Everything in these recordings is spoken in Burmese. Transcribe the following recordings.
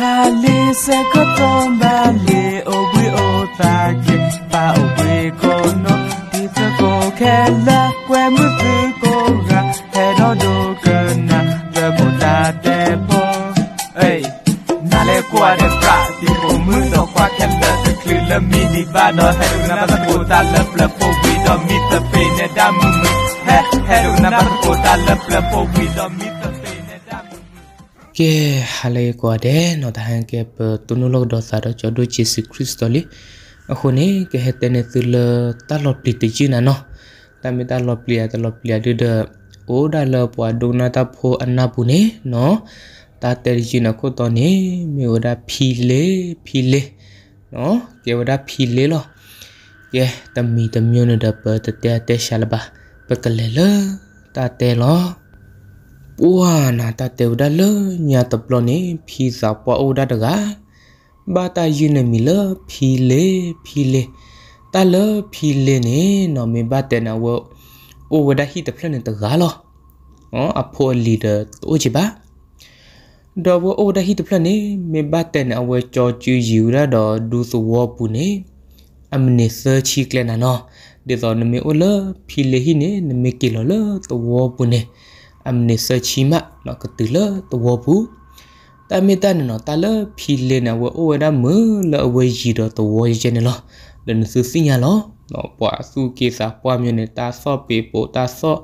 ha li se ko tomba le o gwe o ta ke pa o gwe ko no ti ta ko ke la kwe mu pu ko ga he do do ke na de bo ta te po ei na le kwa de pra ti ko mu no kwa ke la se klu la ba no he do na ba ko ta la pla po wi do mi ta pe ne da mu he he do na ba ko ta la pla po wi do mi ke hale ko de no da han ke tunulok do sa ro chodu jesu kristo li khone ke hetene tul ta lo pli ti jina no ta mi ta lo pli ta lo pli de de o da lo po do na ta pho anna pu ne no ta te jina ko to ne mi o da phi le phi le no ke o da phi le lo ke ta mi ta myo ne da pa ta te te shala ba pa ka le lo ta te lo ပူဟာနာတတေဝဒလညာတပလနေဖီစာပွားအိုဒတကဘာတာယူနေမီလဖီလေဖီလေတလဖီလေနေနော်မင်ဘတဲ့နဝအိုဝဒဟီတပလနေတကားလောအော်အဖိုလီဒါတိုချီပါဒေါ်ဝအိုဒဟီတပလနေမင်ဘတဲ့နဝကြောကျူယူရတော့ဒူစဝပူနေအမနေဆာချီကလနာနော်ဒေဇော်နမေအိုလဖီလေဟီနေနမေကီလောလတဝပူနေအမနေဆချီမနော်ကတူလတဝဘူးတမီတန်နော်တလဖီလနေဝအိုဝဒမလအဝကြီးတော့တဝရနေလောလနစစညာလောနော်ပွာစုကေစာပွာမြနေတာဆော့ပေပိုတာဆော့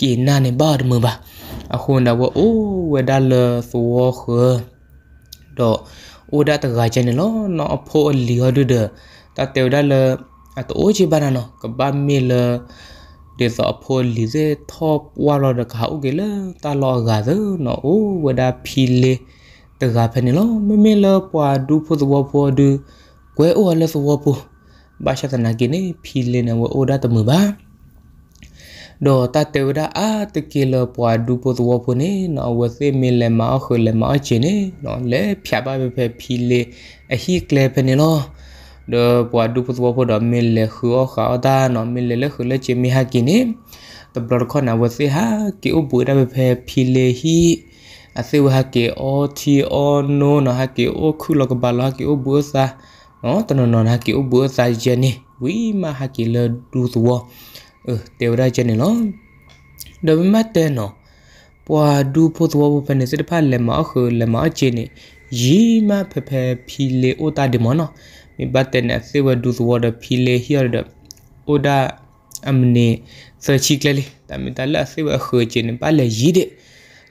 ကေနာနေဘာဒမဘာအခုနဝအိုဝဒလသောခတော့အိုဒတ်ကကြနေလောနော်အဖိုးလီဟဒဒတတေဝဒလအတိုးချီဘာနော်ကဘာမီလောတေစောဖိုလီဇေသောဝါလောဒကာဥကေလတာလောဂါဇနောအိုဝဒါဖီလေတကဖနေလောမမေလပွာဒူဖို့သဘောဖို့ဒူကွဲအိုအလသဘောဖို့ဘာရှာတနာကိနေဖီလေနဝအိုဒါတမဘာဒေါ်တတေဝဒအာတကေလပွာဒူပိုသဝပုနေနော်ဝသေမေလမအခလမအချင်းနေနော်လေဖြာပါပဲဖီလေအဟိကလေဖနေနော် de po du pu po do mil le khu kha ta no mil le le khu le chi mi ha ki ni to blor kho na wase ha ki u bu da be phe phi le hi a se wa ke o ti o no no ha ki o khu lo ka ba lo ha ki o bu sa no to no no ha ki o bu sa je ni wi ma ha ki le du tu wo e te ra je ni lo de ma te no po du pu tu wo pe ne se de pha le ma khu le ma che ni yi ma phe phe phi le o ta de mo no mi baten a sewa dus water pile here the oda amne search klele ta mi ta la sewa khoche ne pa le yide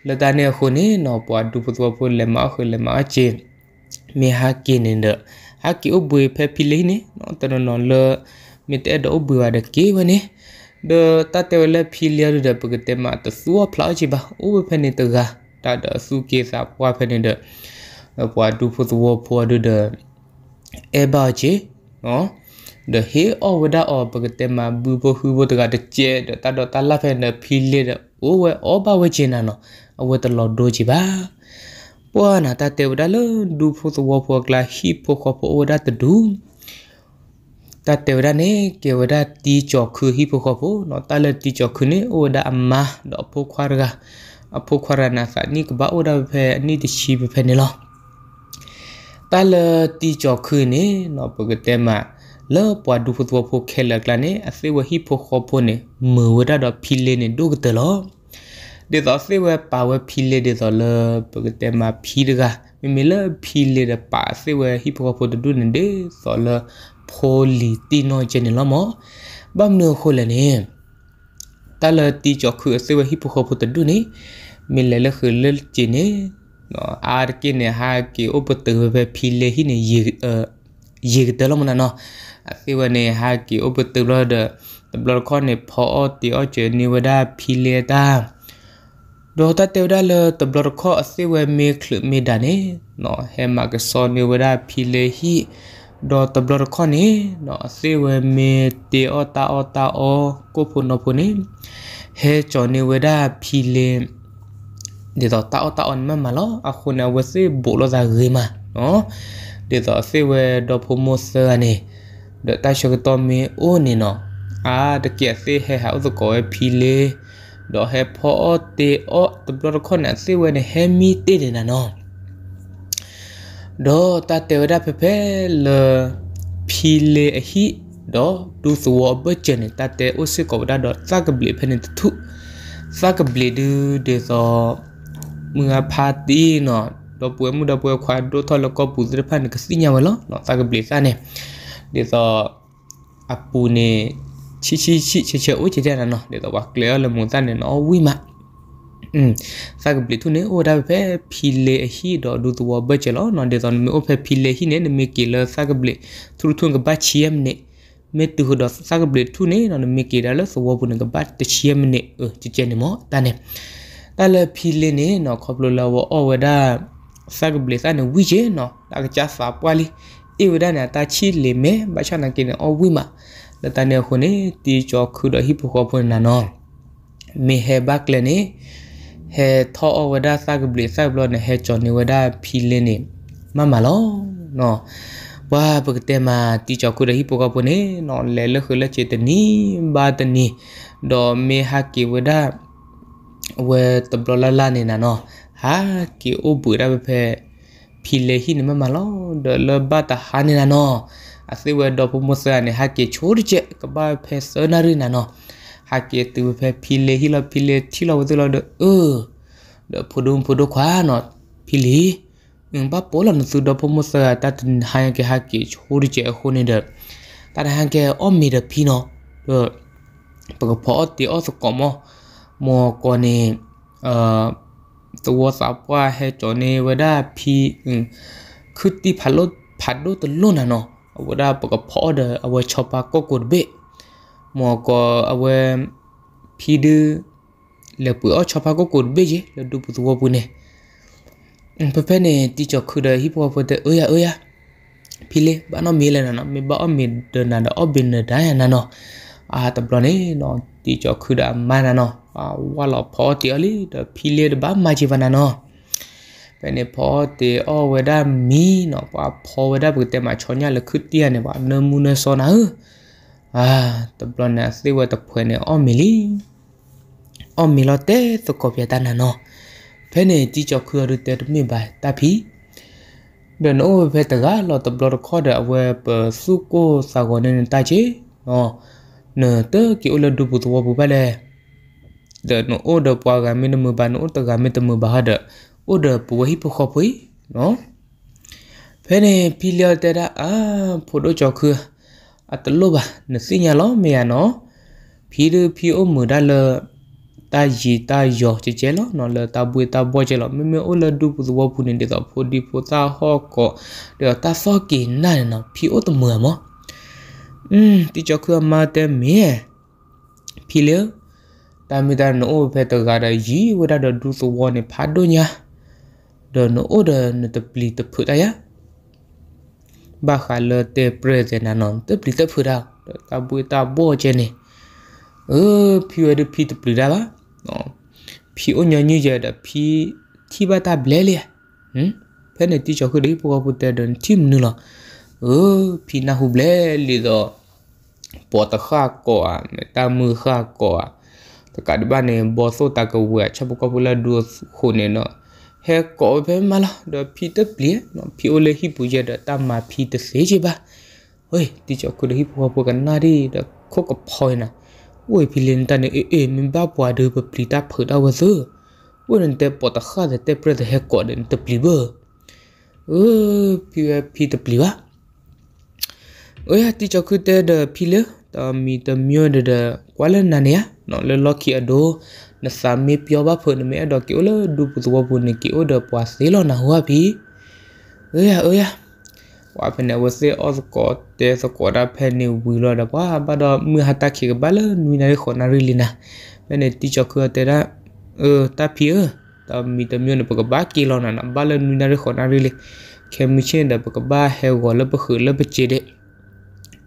la ta ne kho ne no pa du pu tu pu le ma kho le ma che mi ha ke ne de ha ki o bui phe pile ne no ta no no le mi te do bui wa de ke wa ne de ta te le pile de pu te ma ta suwa phla chi ba o phe ne ta ga ta da su ke sa wa phe ne de ပွားတူဖို့သဘောပွားတူတဲ့အဘာချေနော် the he or wada or pagatema bu bo hu bo daga de che de ta do ta la fe na phi le de o we o ba we chin na no a we de lo do chi ba po na ta te wada lo du pho so wo pho kla hi pho kho pho wada de du ta te wada ne ke wada ti cho khu hi pho kho pho no ta le ti cho khu ne o wada amma do pho khwa ra a pho khwa ra na sa ni ka ba wada fe ni ti chi be fe ne lo တာလတီချော်ခွနေနော်ပကတဲမလောပွားဒူဖတ်ဝဖို့ခဲလကလနေအစေဝဟိဖို့ခေါ်ဖို့နေမဝရတော့ဖီလေးနေဒုကတလောဒေသစေဝပါဝဖီလေးဒေသလပကတဲမဖီရကမိမလဖီလေးရပါစေဝဟိဖို့ဖို့ဒုနေဒေဆောလဖိုလီတီနိုဂျနေလမောဘမ်နောခိုလနေတာလတီချော်ခွအစေဝဟိဖို့ခေါ်ဖို့ဒုနေမိလလခလချနေอาร์กินเนี่ยฮากิอุปตึเวพิเลหิเนี่ยยีเอ่อยีเตลมันนะเนาะคือวันเนี่ยฮากิอุปตึเราเดบลอคอนเนี่ยพอติออเจนิวดาพิเลตาดอตาเตวดาเลตบลอคอสิเวเมคลเมดานี่เนาะเฮมากซอนิวดาพิเลหิดอตบลอคอนี่เนาะสิเวเมติออตาออตาออกูพุนอพุนี่เฮจอนิวดาพิเลဒီတော့တာအတာအွန်မမလောအခုနဝစီဘူလောဇာရီမာနော်ဒီတော့ဖေဝဲဒေါ်ဖိုမိုဆာနေဒတာရှောကတော်မီအိုနေနော်အာတကယ်စေဟဲဟာဥစကောဖီလေဒေါ်ဟဲဖောတေအော့တဘလခနစေဝဲနေဟဲမီတေနေနော်ဒေါ်တတေဝဒဖဖဲလဖီလေအဟိဒေါ်ဒူသဝဘချနေတတေဥစကောဒါဒေါ်သကဘလီဖနေတုသကဘလီဒူဒေသောมึงอาพาตีเนาะดอป่วยมึงดอป่วยควายดอทอแล้วก็ปูสรพันก็สิญาวะเนาะเนาะตากะบลิซะเนี่ยเดี๋ยวต่ออปูเนี่ยชิชิชิเฉยๆโอ้ยเฉยๆนะเนาะเดี๋ยวต่อว่าเคลียร์ละมุนซะเนี่ยเนาะอุ้ยมาอืมสากบลิทุเนี่ยโอ้ดาเพ่พีเลฮีดอดูตัวเบเจลอนอนเดซอนเมโอเพ่พีเลฮีเนี่ยเมกิเลสากบลิทุรุทุนกับบาชิยมเนี่ยเมตุหดอสากบลิทุเนี่ยนอนเมกิดาลสวบุนกับบาตชิยมเนี่ยเออจิเจเนมอตาเนี่ยအလဖီလင်းနေနော်ခေါပလိုလောအော်ဝဒါစက်ဘလစ်အနဝီဂျေနော်လာကချာစာပွာလီဧဝဒနာတာချီလေမေဘာချနာကိနေအော်ဝီမာလတနေခုနေတီချောခုဒဟိပခေါပွန်နာနော်မေဟဘကလနေဟဲသောအဝဒါစကဘလစ်စက်ဘလနဲ့ဟဲချောနေဝဒါဖီလင်းနေမမလောနော်ဘာပကတေမာတီချောကူရဟိပိုကပုန်နော်လဲလခလချေတနီဘာတနီဒေါ်မေဟာကီဝဒါဝဲတဘလလလနေနာနော်ဟာကီအိုဘူရဘဖဲဖီလေဟိနမမလောဒလဘတာဟာနေနာနော်အစေဝဲတော့ပမဆာနေဟာကီချိုးချက်ကဘာဖဲစနာရီနာနော်ဟာကီတူဖဲဖီလေဟိလဖီလေထီလဝဒလဒအဲဒဖုဒုံဖုဒုခွာနော်ဖီလေငဘပေါ်လန်စုဒဖမဆာတတ်ဟိုင်ကဟာကီချိုးချက်ခုနေတယ်တတ်ဟန်ကဲအော်မီရဖီနော်ပကဖောတီအော်စကောမောมัวกว่านี้เอ่อตัวสับว่าให้จอนี่เว้าพีคือที่พัดรถพัดรถตลุ่นน่ะเนาะเอาไวลาปกพอเดอเอาไว้ชอปาก็กดเบะมัวก็เอาไว้พีดื้อแล้วปุ๋ยเอาชอปาก็กดเบะเจแล้วดูปุ๋ยตัวปุ๋ยเนี่ยเพื่อนเนี่ยที่จะคือเด้ฮิปฮอปเดอเอ้ยเอ้ยพี่เล่บ้านเรามีเลยนะเนาะมีบ้านมีเดินนั่นเดอเอบินเดินได้นะเนาะอ่าแต่ลอนี่เนาะတီချောခုဒမာနာနောဝါလဖောတီအလီတဖီလေတဘာမာဂျီဝနာနောပနေဖောတီအောဝဒမီနောပါဖောဝဒပုတေမချောညာလခုတီယနေဘာနမူနဆောနာအာတပလနသေဝတဖွဲနေအောမီလီအောမီလတဲသကောပြတနာနောဖဲနေတီချောခုရတဲတမိဘာတဖီဒနိုဘက်တကလောတဘလခေါ်တဲ့အဝဲပစုကိုစာကုန်နေတာချေနော်နာတကိအလဒူပုတဝပပလေဒါနိုအိုဒပွားကမင်းမဘာနိုတကမင်းတမဘာဒအိုဒပဝဟိပခပွိနော်ဖဲနေပီလျာတရာအာဖိုဒိုချောခືအတလောပါနစညာလောမေယနော်ဖီရဖီအိုမဒါလတာยีตาယောချေချေလောနော်လတာပွေတာဘောချေလောမေမေအိုလဒူပုသဝပုနေတေတော့ဖိုဒီဖိုတာဟောကောတေတာဆော့ကီနာနော်ဖီအိုတမွေမောอืมติจคือมาแต่เมียพี่เลตามิดาโนเปตกาดายีวดาดูสวอนพาดุญาดนโอดนตปลีตพุดายะบาคาเลเตเปรเจนานอนตปลีตพุดาตาบุยตาโบเจเนเออพี่วดพี่ตปลีดาวะพี่อญญญเจดพี่ที่บาตาเบลเลียหึเพื่อนติจคือได้พวกพุตเดนทิมนึล่ะเออพี่นาหุบเล่ลีดอปอตาข้าก่อตามือข้าก่อตะการบ้านเนี่ยบอสตากะเวชอบก็พลดดูคนเนี่ยเนาะเฮกอเปมาละเดวพี่ตะเปลี่ยนเนาะพี่โอเลฮิปุยเดตามมาพี่ตะเสจิบะเฮ้ยที่จะคุยฮิปุยปุวกันน่าดีเดอโคกับพอยนะโอ้ยพี่เลนตาเนี่ยเอ๊ะมนบ้าปววเดือบปลีตาเผืดเอาวะซื้อวันนั้นเตปอตาข้าแต่เเปรตเฮกอเดนตะปลีเบอร์เออพี่พี่ตะปลีวะ oya ti chokute de phile ta mi ta myo de de kwala na ne no le lucky ado na sa mi pyo ba pho ne me ado ki ole du pu zo bu ne ki o de pa se lo na ho abi oya oya wa pe ne wo se o ko te so ko da pe ne wi lo da ba ba do mi ha ta ki ba le mi na ko na ri li na me ne ti chokute da e ta phi e ta mi ta myo ne pa ba ki lo na na ba le mi na ri ko na ri li เคมีเช่นเดบกบ้าเฮวอลเลบขือเลบเจเด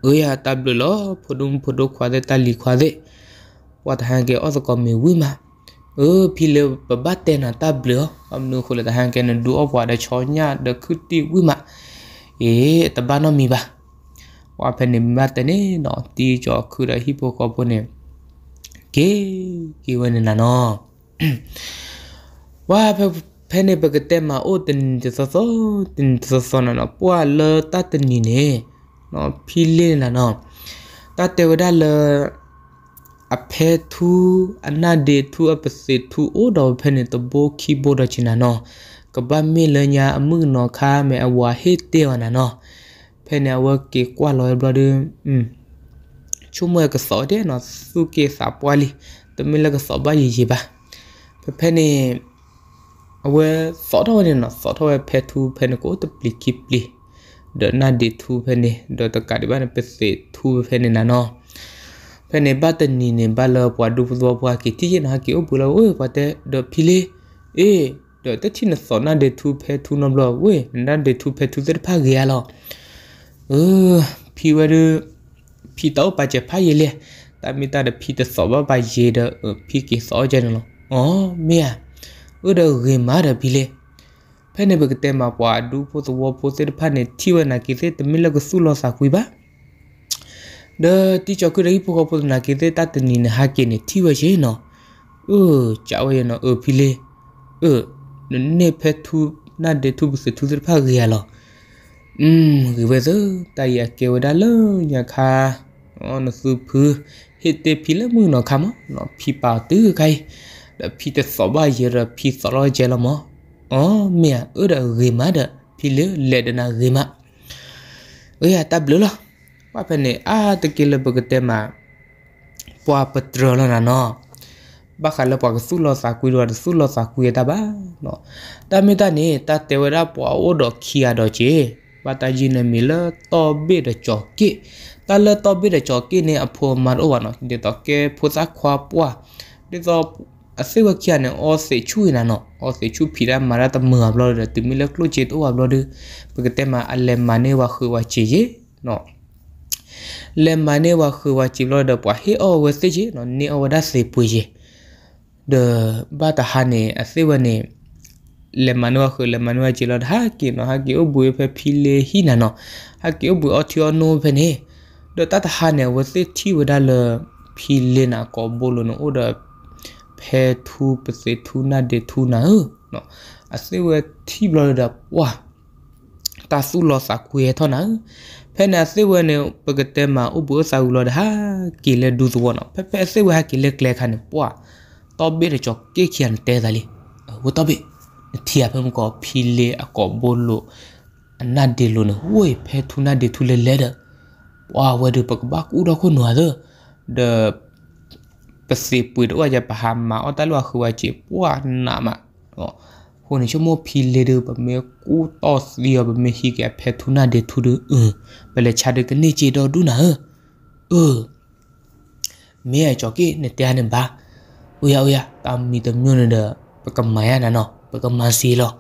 เอ้ยอาตับลอพดุมพดุควาเดตาลีควาเดว่าทางแกอสกอมีวิมา เออ พี่เลบบัตเตนตับลออันูคนละทางแกนดูอว่าได้ชอนยาเด็กคือตีวิมา เอ๊ะตบ้านมีบ้าว่าเป็นมบัตเตนี่นอตีจอคือได้ฮิปโปกอปเนี่ยเกกีวันนั้นนอว่าเป็นพนเปกเตมาโอ้ตินจะซอตินจะซอนนะปัวเลตัตินนี่เนี่ยနော်ဖီလင်းလာနော်တတေဝဒလအဖေသူအနာဒေသူအပစေသူအိုတော်ဖဲနေတဘိုခီဘိုဒချင်နာနော်ကဘာမေလညာအမှုနော်ခါမေအဝါဟေတေဝနာနော်ဖဲနေဝကေကွာလောဘဒင်းอืมချုမွဲကစောတဲ့နော်စုကေစာပွားလီတမင်လကစောပါရီကြီးပါဖဖဲနေအဝဲစောတော့နေနော်စောတော့ဖဲသူဖဲနကိုတပလီကီပလီดนาดีทูเพนดตกาดิบ้านเปเสทูเพนนะเนาะเพนบ้านตนีเนี่ยบ้านเราปวดดูปวดปวดกิที่นะกิโอปุระเว้ยปวดแต่ดพิเลเอดตที่นสอนนาดีทูเพทูนอมรอเว้ยนาดีทูเพทูเสร็จภาคเกียร์หรอเออพี่ว่าดูพี่เต้าไปเจ็บพายเลยแต่มีตาเดพี่จะสอบว่าไปเยเดอพี่กิสอเจนหรออ๋อเมียเออเดอเกมาเดพี่เลยဖဲနေဘကတဲမှာပွာဒူဖို့သဝဖို့စစ်ဖက်နေတီဝနာကိစေတမီလကဆူလောစာကွေပါဒါတီချောက်ကရိဖို့ကဖို့နာကိစေတတ်နေနဟာကိနေတီဝရေနော်အိုးကြောက်ရနော်အိုဖီလေအိုးနေဖက်သူနာဒေသူဘစသူစဖက်ရလောอืมคือเวซตายเกวดาลญาคาอ๋อนสุพือเฮเตพิละมือเนาะคามเนาะพี่ปาตื้อไกแล้วพี่จะสอบว่าเยอะพี่สอรอเจละมอအော်မြာဥဒရေမဒဖီလေလက်ဒနာရေမဝေယတပ်လလပပနေအာတကိလဘကတမပွာပတရလနာနောဘခလပွာကဆုလစာကွေရဆုလစာကွေတဘာနော်တမေတနေတာတေဝရပွာဝဒခီယာဒချေပတဂျီနမီလတောဘေဒချောကိတလတောဘေဒချောကိနေအဖောမန်အိုဝနော်ဒီတော့ကေဖုစာခွာပွာဒီတော့ asewa kia ne o se chu ina no o se chu phira mara ta mu ablo de tumi le klo che to ablo de pagate ma ale mane wa khu wa che ye no le mane wa khu wa chi lo de pa he o we se je no ni o da se pu ye de ba ta ha ne asewa ne le mane wa khu le mane wa chi lo ha ki no ha ki o bu fe phile hi na no ha ki o bu o thi o no fe ne de ta ta ha ne we se thi wa da le phile na ko bolo no o de ဖဲทูပစေทูနာเดทูနာနော်အစေဝဲတီဘလော်ဒါဝါတာဆူလောစာကွေထောနာဖဲနာစေဝဲနေပကတဲမှာဥပစာဥလောဒါကီလေဒူဇဝနဖဲဖဲစေဝဲကီလေကလေခန်ပွာတော့ဘေရချော့ကေခန်တဲဒါလီဝတော့ဘေတီအဖမ်ကောဖီလေအကောဘိုလိုအနတ်ဒီလိုနဟွေဖဲထူနာဒီထူလေလေဒါဝါဝဲဒပကဘကူတော့ခွနွာဒါ the ပစီပွေတော့ရပဟာမာအတလွာခွာချေပွာနာမဟောခုန်ချမဖီလေဒပမေကူတော့စီရပမေဟိကဖဲထူနာဒေထူဒအဘလေချာဒကနေချေတော့ဒူနာအမေအချောကေနေတန်ဘာဥယဥယတာမီတမျိုးနေဒပကမယနာနောပကမစီလော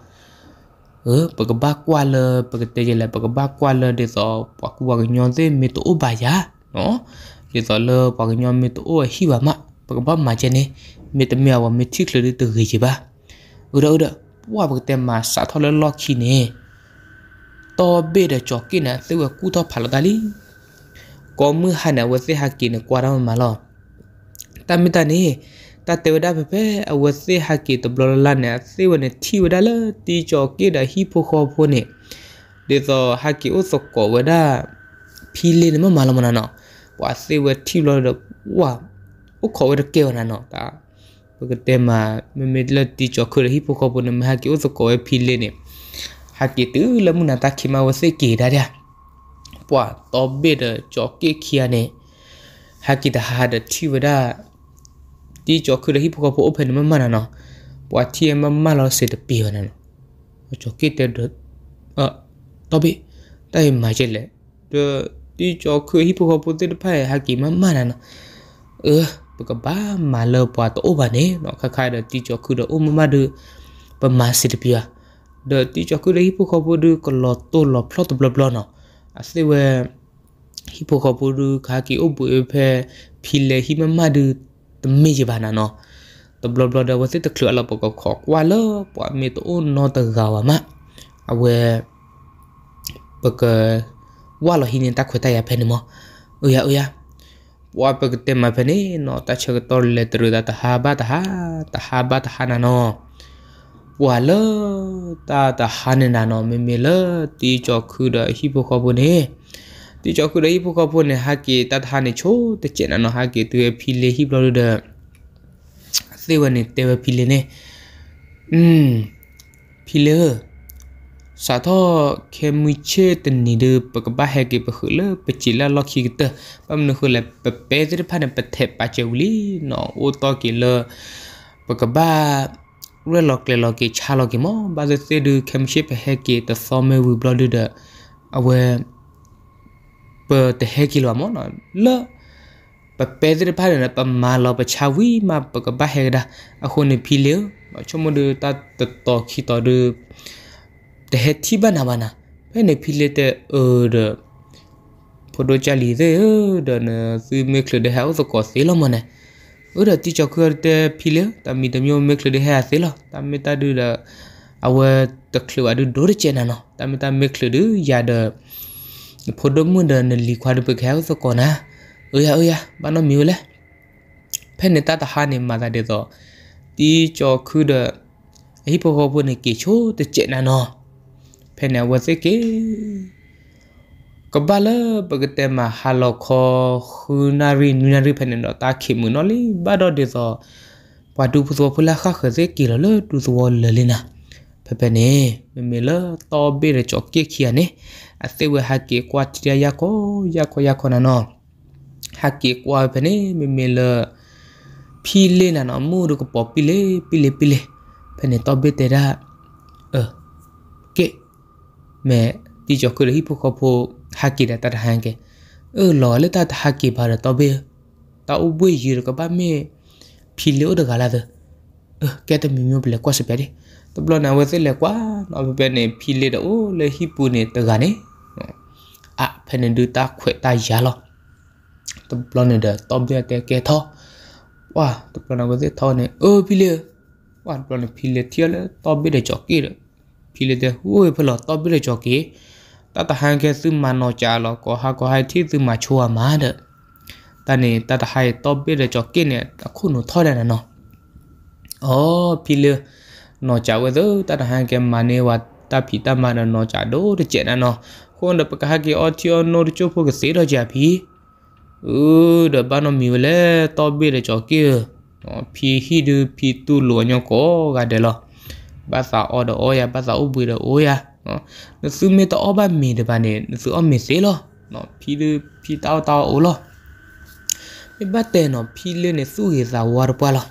เออปกบักกว่าเลยปกติเลยปกบักกว่าเลยเดี๋ยวต่อปกว่ากันย้อนเส้นมีตัวอุบายะเนาะเดี๋ยวต่อเลยปกย้อนมีตัวอุหิบะมะปกบมาเจนี่มีแต่เมียวมีที่เคลื่อนตัวกี่บ้าอุดอุดว่าปกติมาสาทอลล็อกขี้เนี่ยต่อเบ็ดจอกกินนะตัวกู้ทอผ่านตาลีก็มือหันเอาไว้ให้กินกว่าเรามาหรอแต่ไม่ตานี่တတေဝဒပပအဝစေဟကီတဘလလနဲ့စေဝနေတီဝဒလတီချောကေဒဟီဖိုခိုဖိုနေဒေဇောဟကီဥစကောဝဒဖီလင်းမမလမနာနောဝါစေဝတီလလဝါဥခေါ်ရကေဝနာနောတာပကတေမာမမေလတီချောခရဟိပိုကပုနမဟာကေဥစကောဖီလေနေဟာကေတူလမနာတာခိမဝစေကေဒါရပွာတောဘေဒချောကေခိယနေဟာကေတဟာဒတီဝဒတီချောခရဟိပိုကပုအဖနမမနာနောပွာတီမမလောစေတပီဝနာနောချောကေတေဒအတောဘေတိုင်မာဂျေလေတီချောခရဟိပိုကပုတေတဖဲဟာကေမမနာနောเออပကဘာမလောပွားတော့ဘာနေနော်ခခိုင်တော့တီချောခုတော့အမမဒူပမာစစ်ပြာဒတီချောခုလေဟိပိုခပိုဒူကလောတိုလောဖလော့တဘလဘလနော်အစေဝဲဟိပိုခပိုဒူခါကီအဘူဖဲဖီလေဟိမမဒူတမေဂျဘာနာနော်တဘလဘလဒဝစစ်တခလအလပကခေါကွာလောပွားမီတိုနော်တဂါဝမအဝဲပကဝါလဟိနေတာခွတ်တရဖဲနေမောအိုယာအိုယာဝါပကတေမဖနေနော်တချကတော်လေတရဒတဟာဘတဟာတဟာဘတဟာနာနောဝါလတာတဟာနနာနောမေမေလတီချခုဒဟိဘခဘနေတီချခုဒဟိဘခဘနေဟာကေတထာနေချိုတချေနနောဟာကေသူဖီလေဟိဘလဒသေဝနေတေဝဖီလေနေอืมဖီလေစာသောခေမီချေတနီဒပကဘာဟေကေပခုလပချီလာလောက်ခိတပမနခုလပပေဒရဖနပထေပချေဝလီနော်အိုတော့ကေလပကဘာရလောက်လေလောက်ကေချာလောက်ကေမဘာဇစေဒူခေမီချေပဟေကေတဖော်မေဝဘလဒဒအဝဲပတဟေကေလောမနော်လပပေဒရဖနပမာလောပချာဝီမပကဘာဟေဒါအခုနေဖီလေချမဒတာတတော်ခိတော်ဒူတဟတိဘနာဘနာဖဲနေဖိလက်တဲ့အော်ဒဖိုဒိုချာလီတဲ့ဒနစီမက်လက်တဲ့ဟောသကောစီလမနဲ့ဥဒတိချခွတ်တဲ့ဖိလက်တမီတမျိုးမက်လက်တဲ့ဟာစီလတမီတဒူဒအဝတကလူအဒူဒိုရချေနာနော်တမီတမက်လက်ဒူရဒဖိုဒိုမွန်ဒနလီခွာဒပခဲဟောသကောနာအိုယာအိုယာဘာနမီယိုလဲဖဲနေတာတဟာနေမာတဲ့တော့တီချောခွတ်တဲ့အိပဟောပုန်ကေချိုးတဲ့ချေနာနော်ဖဲနဝစိကေကဘာလပကတမဟာလခခုနာရီနူနာရီဖဲနတော့တာခိမှုနော်လီဘာတော့ဒီစောပဒူပစောဖလာခခဇေကီလလတူစောလလနာဖဖဲနေမမေလတော်ဘေရချောကေခီယနေအသေးဝဟာကေကွာတီယာကိုယာကိုယာကိုနာနော်ဟာကေကွာဖဲနေမမေလဖီလေနာနော်မူရကပေါ်ပီလေပီလေပီလေဖဲနေတော်ဘေတရာ me ti jo kul hi phokho pho haki da tar hang ke e lo le ta haki bhar to be ta u bui yir ka ba me phile od gala da ke ta mi mi ble kwa se pe de to blo na we se le kwa no be ne phile da o le hi pu ne ta ga ne a phe ne du ta khwe ta ya lo to blo ne da to be te ke tho wa to blo na we se tho ne o phile wa blo ne phile thia le to be de jo ki de ကိလေတဲ့ဟူဝေဖလောတော့ပြလေကြောကေတတဟန်ကဲစုမနောကြာလောကောဟာကောဟိုက်တိစုမချိုဝမာတဲ့တနေတတဟိုက်တော့ပြလေကြောကိနဲ့အခုနထောတယ်နော်အော်ပြလေနော်ကြာဝဲသောတတဟန်ကဲမနေဝတပိတမနနော်ကြာတို့တဲ့ကျန်နော်ခွန်တပကဟကေအော်တီယောနော်ချိုဖို့ကစေတော့ကြပြီဦးဒဘနမီဝလဲတော့ပြလေကြောကေနော်ဖီဟီဒူဖီတူလောညောကောကတယ်လော basa order oya basa ubira oya no nasu me to oba me de ba ne nasu o me se lo no phi de phi tao tao o lo me ba te no phi le ne su ge za war pa lo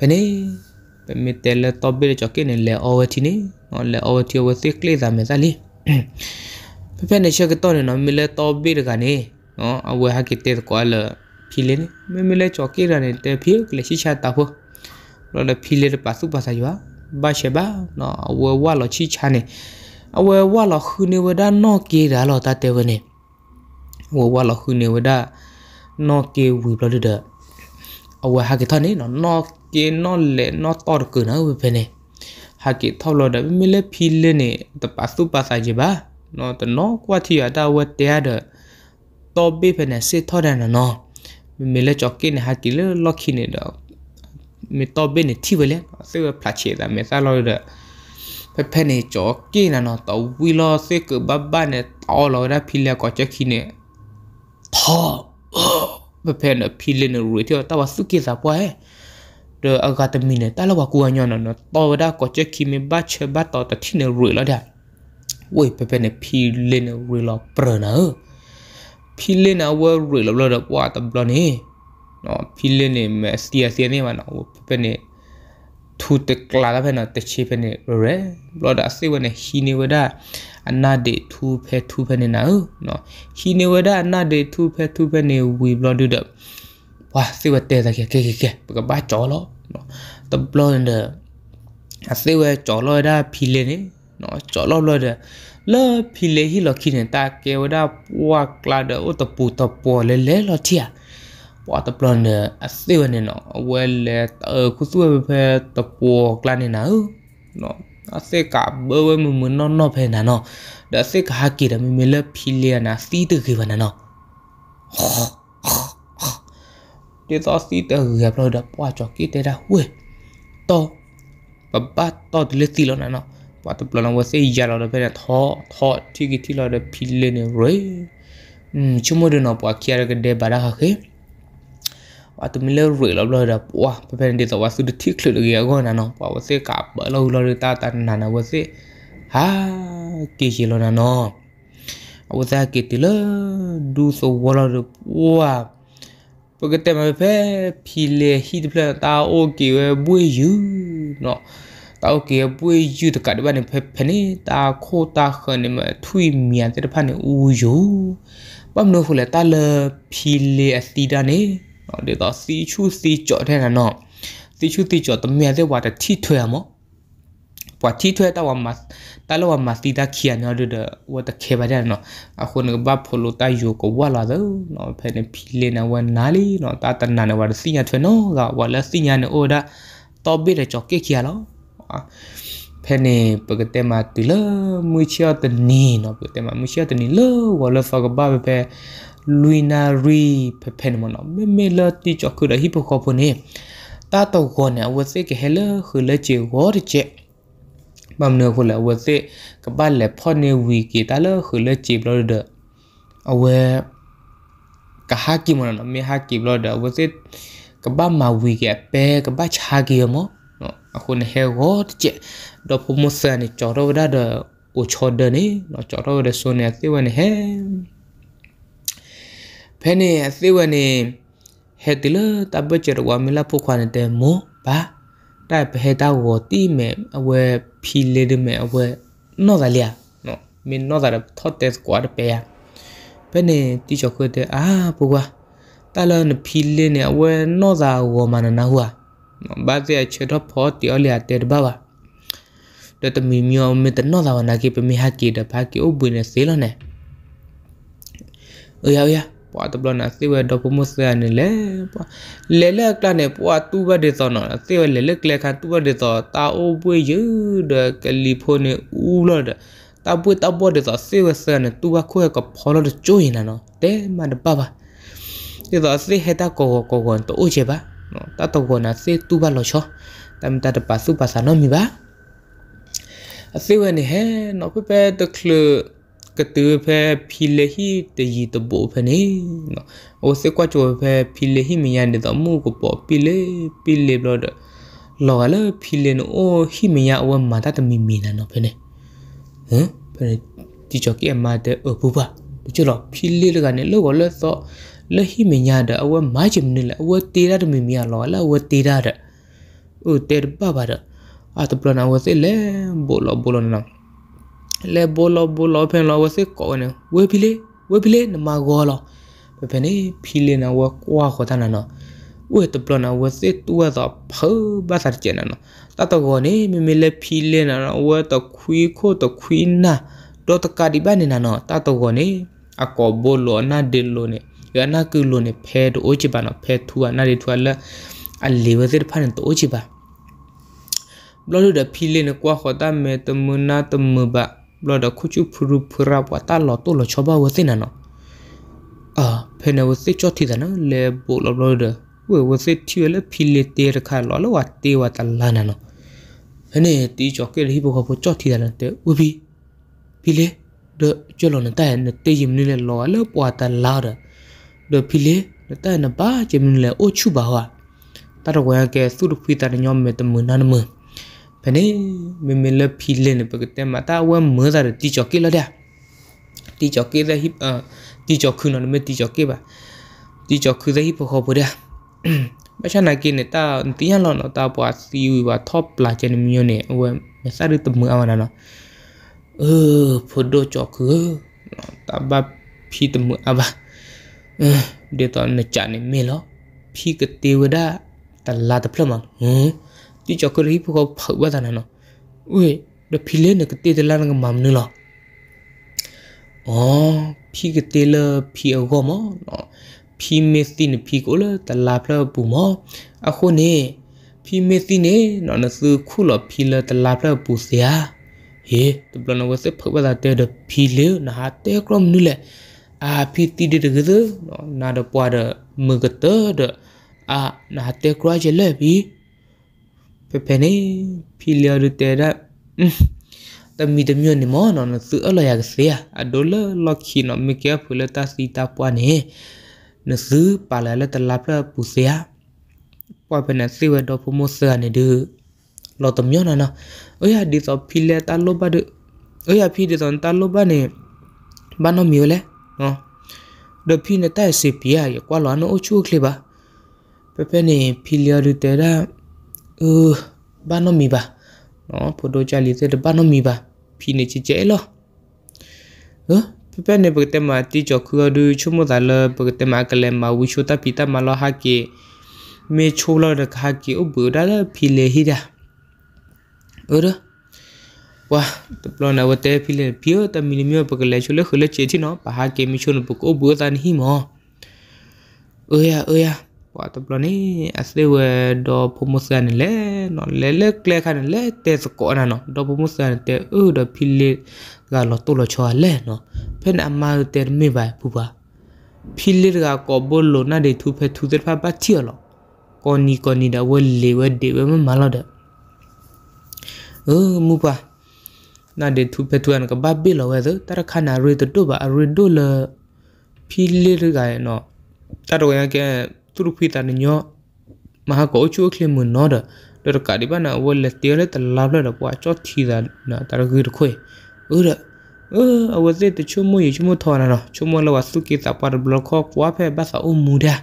pe ne pe me te le to be cho ke ne le o we ti ne no le o we ti we se kle za me za li pe pe ne che ke to ne no me le to be de ga ne no a we ha ke te ko la phi le ne me me le cho ke ra ne te phi kle shi cha ta pho lo le phi le pa su pa sa yo ba she ba no awe wa lo chi cha ne awe wa lo khu ne wa da no ke da lo ta te wa ne awe wa lo khu ne wa da no ke wi lo de da awe ha ke tha ne no no ke no le no tor ku na we pe ne ha ke tho lo da mi le phi le ne ta pa su pa sa je ba no ta no kwa thi ya da wa te ya da to be pe ne se tho da na no mi le chok ke ne ha ke le lo khi ne da မေတော့ဘင်းနေတီဝလဲဆေဖလာချေတာမေဆာလောရဖဖနေကြောကိနနော်တော့ဝီလောဆေကဘဘနဲ့တော်လောရဖီလကောချက်ခိနေသောဖဖနေဖီလနေရတီတော့စုကေစာပွဲဒေအဂတမီနဲ့တလဝကူအညောနော်တော်ဒါကောချက်ခိမေဘချဘတော်တတိနေရလောဒါဝေဖဖနေဖီလနေရလောပရနာဖီလနာဝရလောလောပွားတဘလနေနော်ဖီလင်းနေမဲ့ STC နေမှာနော်ဘယ်နဲ့သူတကလာဘယ်နဲ့တချေဘယ်နဲ့ရဲဘလော့ဒါအစိဝနဲ့ဟီနေဝဒအနာဒေသူဖဲသူဖဲနေနာနော်ဟီနေဝဒအနာဒေသူဖဲသူဖဲနေဝီဘလော့ဒူဒဝါစိဝတဲတကကကကဘကဘာကြော်လို့နော်တဘလော့ဒအစိဝကြော်လို့ဒါဖီလင်းနေနော်ကြော်လို့လို့ဒါလာဖီလေဟီလခိနေတာကေဝဒါပွားကလာဒိုတပူတပေါ်လေလေလော်တီယာပွာတပလန်နဲ့အစေဝနေနော်အဝဲလဲခုစုဝဖဲတပွာကလနေနာနော်အစေကဘဝမမနော်နော်ဖဲနာနော်ဒါစေကဟာကီရမီမီလဖီလီယနာစီတခေဝနာနော်တေသောစီတခေပလောဒပွာချောကီတေရာဝဲတော့ပပတ်တော့ဒီလက်တီလောနာနော်ပွာတပလန်ဝစေရလောဖဲထောထောတီကီတီလောဖီလီနေရေอืมชั่วโมงเดียวนะปวดขี้อะไรก็เดบาระค่ะว่าตัวมิเลอร์รรือเราเลยนะว้าเป็นเดียวว่าสุดที่คลื่นเกียก็นะเนาะว่าว่าเสียกับเราเราเลตาตันนานาว่าเสียฮ่ากี่ชิโลนะเนาะว่าเสียกี่ตีเลยดูสวเราเลว้าปกติมาเพ่พิเลฮิตเพลตาโอเกี่ยบุยยูเนาะตาโอเคี่ยบุยยูตะกัดบ้านเพ่เพนี่ตาโคตาเขนนี่มาทุยเมียนเตะพันเนี่ยอูยูบ้านโนฟุเลตาเลยพิเลอสีดานี่နော်ဒေတာစီချူစီကြော့တဲ့နော်စီချူစီကြော့တမရတဲ့ဝါတထိထွေမောပွာထိထွေတော့မတ်တလောမတ်တီတာခီယနော်ဒဝတ်ခေဘာဒနော်အခုနဘဖလိုတာယိုကိုဝလာဒနော်ဖဲနေဖီလနေဝနာလီနော်တာတနာနေဝစီညာထွေနော်ကဝလာစီညာနေအိုဒါတော့ဘေတဲ့ကြော့ကေခီယလောဖဲနေပကတေမာတီလမွေချာတနီနော်ပကတေမာမွေချာတနီလောဝလာဖကဘာပဲลุยนารีเพนมอนเมเมลติจอคือฮิปโคโปเนตาตอกอนเนี่ยวเซกเฮเลคือเลเจวอร์เจบำเนือคนละวเซกบ้านแหละพ่อเนวีกีตาเลคือเลจีบเราเดอเอาเวกะฮากิมอนเมฮากิบเราเดอวเซกบ้านมาวีแกเปกบ้านชาเกียมอအခုနဲ့ဟဲဟောတဲ့တော့ဖမစန်ကြော်ရဝဒါဒိုချော်ဒနေတော့ကြော်ရဝဒဆိုနေအသေးဝင်ဟဲ Penny siwane hetile tabecher wa mila pokwane te mo ba ta peheta wo ti me awe pile de me awe no dalia no mi no dar thote squad pe ya pene ti choko te a pokwa ta la ne pile ne awe no za wo manana hua no ba ze a che do pho ti ole ate de baba de te mi mio me te no za wa na ki pe mi ha ki de pa ki o bu ne se lo ne o ya o ya ပွာတပလနာစေဝဒကုမစရနေလေပွာလေလက်ကလနဲ့ပွာသူဘဒေသောနော်စေဝလေလက်ကလက်ခသူဘဒေသောတာအိုပွေယူဒကယ်လီဖိုးနီဦးလော်ဒတာပွေတာပွာဒေသောစေဝစရနေသူဘခွဲကဖော်လို့ကျိုးရင်နော်တဲမန်ပါပါဒီသောစေဟတာကိုကိုကိုကွန်တိုးချေပါနော်တတ်တော့ကနာစေသူဘလော်ချောတမ်တတ်ပါစုပါစနော်မိပါအစေဝနေဟဲနော်ပပတကလူကတူဖဲဖီလဟီတยีတဘိုဖနေနော်အိုစကွာချိုဖဲဖီလဟီမယန်တဲ့မူကိုပေါ်ပီလေပီလေဘလော့လော်လာဖီလင်အိုဟီမယအဝမာတတမီမီနာနော်ဖနေဟမ်ဖနေဒီချော်ကီအမာတဲ့အဘူပါဒီချော်ဖီလေလကနေလောကလော့သောလဟီမယတဲ့အဝမိုင်းချင်နေလေအဝတေရတမီမီလော်လာအဝတေရတဲ့အိုတေဘဘာရအတပလနာဝစေလေဘောလဘောလနာလေဘောလဘောလဖင်လောဝစေကောနေဝေဖီလေဝေဖီလေနမဂောလောပပနေဖီလေနာဝကွာခေါ်တာနော်ဝေတပလနာဝစေတူဝသောဖဘာစာချေနာနော်တတကောနေမမလေဖီလေနာဝတခွီခိုတခွီနာဒေါ်တကာဒီဘနေနာနော်တတကောနေအကောဘောလောနာဒေလောနေရနာကူလောနေဖဲတိုအိုချီပါနော်ဖဲထူနာရီထူလာအလီဝစေဖန်တိုအိုချီပါဘလောလူဒဖီလေနကွာခေါ်တာမေတမနာတမဘာဘလဒခုချူဖရူဖရာဝတာလောတုလချဘဝသိနနအာဖေနဝသိချောတိဒနလေဘောလဘလဒဝဝသိချီလဖီလေတေရခါလောလဝတေဝတလာနနဖနေတီချောကေရိဘောဘောချောတိဒနတေဝဘီဖီလေဒကျောလနတန်တေယမနီလေလောလပွာတလာဒဒဖီလေနတန်ဘာဂျမနီလေအိုချူဘာဟာတရဝဲကေသုရဖီတနညောမေတမနနမနေမေမေလဖီလင်းပကတမတာဝမဇာရတီချောကေလာဒတီချောကေဇဟိတီချောခုနနမေတီချောကေပါတီချောခုဇဟိပခောပဒမချနာကိနေတာတီယန်လောနတာပွားစီဝီပါ top လာချင်မျိုးနေဝမစရတမအဝနာနော်เออพอดจอกคือตาบาพี่ตมืออะบาเออเดี๋ยวตอนนจันนี่เมลอพี่กะเตวดาตะลาตะพลมังหือ ti chokori pu ko phwa da na no we de phile ne te de la na mam ne la o phi ke te la phi o go mo no phi me ti ne phi ko la ta la phla pu mo a kho ne phi me ti ne no na su khu lo phi la ta la phla pu se ya he to bla na wa se phwa da te de phi le na ha te krom nu le a phi ti de de ge no na de pwa de mu ge te de a na te kra je le bi ဖဖနေဖီလျာရတဲရတမီတမျိုးနေမောနော်သူအလရကစေအဒိုလလခီနော်မကဖူလတစီတပွားနေနစူပါလာလတလာပလပူစေယပွားပနစီဝဒဖမိုဆာနေဒူလောတမျိုးနော်အိုရဒီစောဖီလတလောဘဒအိုရဖီဒီစောတလောဘနေဘာနော်မီယိုလဲနော်ဒဖီနေတဲ့စီပီယာရကွာလောနော်အချိုကလေးပါပပနေဖီလျာရတဲရเออบ้านน้องมีบ่ะเนาะพอโดจาลีเตบ้านน้องมีบ่ะพี่นี่จิเจ๋เหรอเออပြပနေပကတမတီချခူရူချုမဒလပကတမကလမဝီချိုတာပီတာမလဟာကေမေချိုလရခဟာကေဥဘူဒါလဖီလေဟီဒါအော်ဝါတပလနဝတဲဖီလေဖီယတမီနီမီပကလေချိုလခလချေတီနောပဟာကေမီချိုနပကိုဘူဒန်ဟီမောအေယာအေယာကွာတပလနေအစလေဝဲဒေါ်ဖမုစကန်လေနော်လေလေကလေခန်လေတဲစကောနာနော်ဒေါ်ဖမုစကန်တဲအူဒေါ်ဖီလေကလောတူလောချောလေနော်ဖဲနအမာတဲမေဘပူပါဖီလေကကောဘလောနာဒေသူဖဲသူတဲ့ဖပါတီလောကောနီကောနီဒါဝဲလေဝဲဒေဝဲမလာတဲ့เออมูปะนาเดทุเปตวนกับบาบิลเอาไว้ตระคานารุยตัวบะรุยดูเลพีเลรกายเนาะตระโดยังแกသူရဖီတာနညောမဟာကောချူခလမနောဒဒရကာဒီဘနာဝလတေလတလာဘလပွားချောသီဒနာတရဂိရခွေဥရအောအဝဇေတချုံမွေချုံမထော်နာနော်ချုံမလဝစုကိတပါဘလခောပွားဖဲဘာသာအုံမူဒာ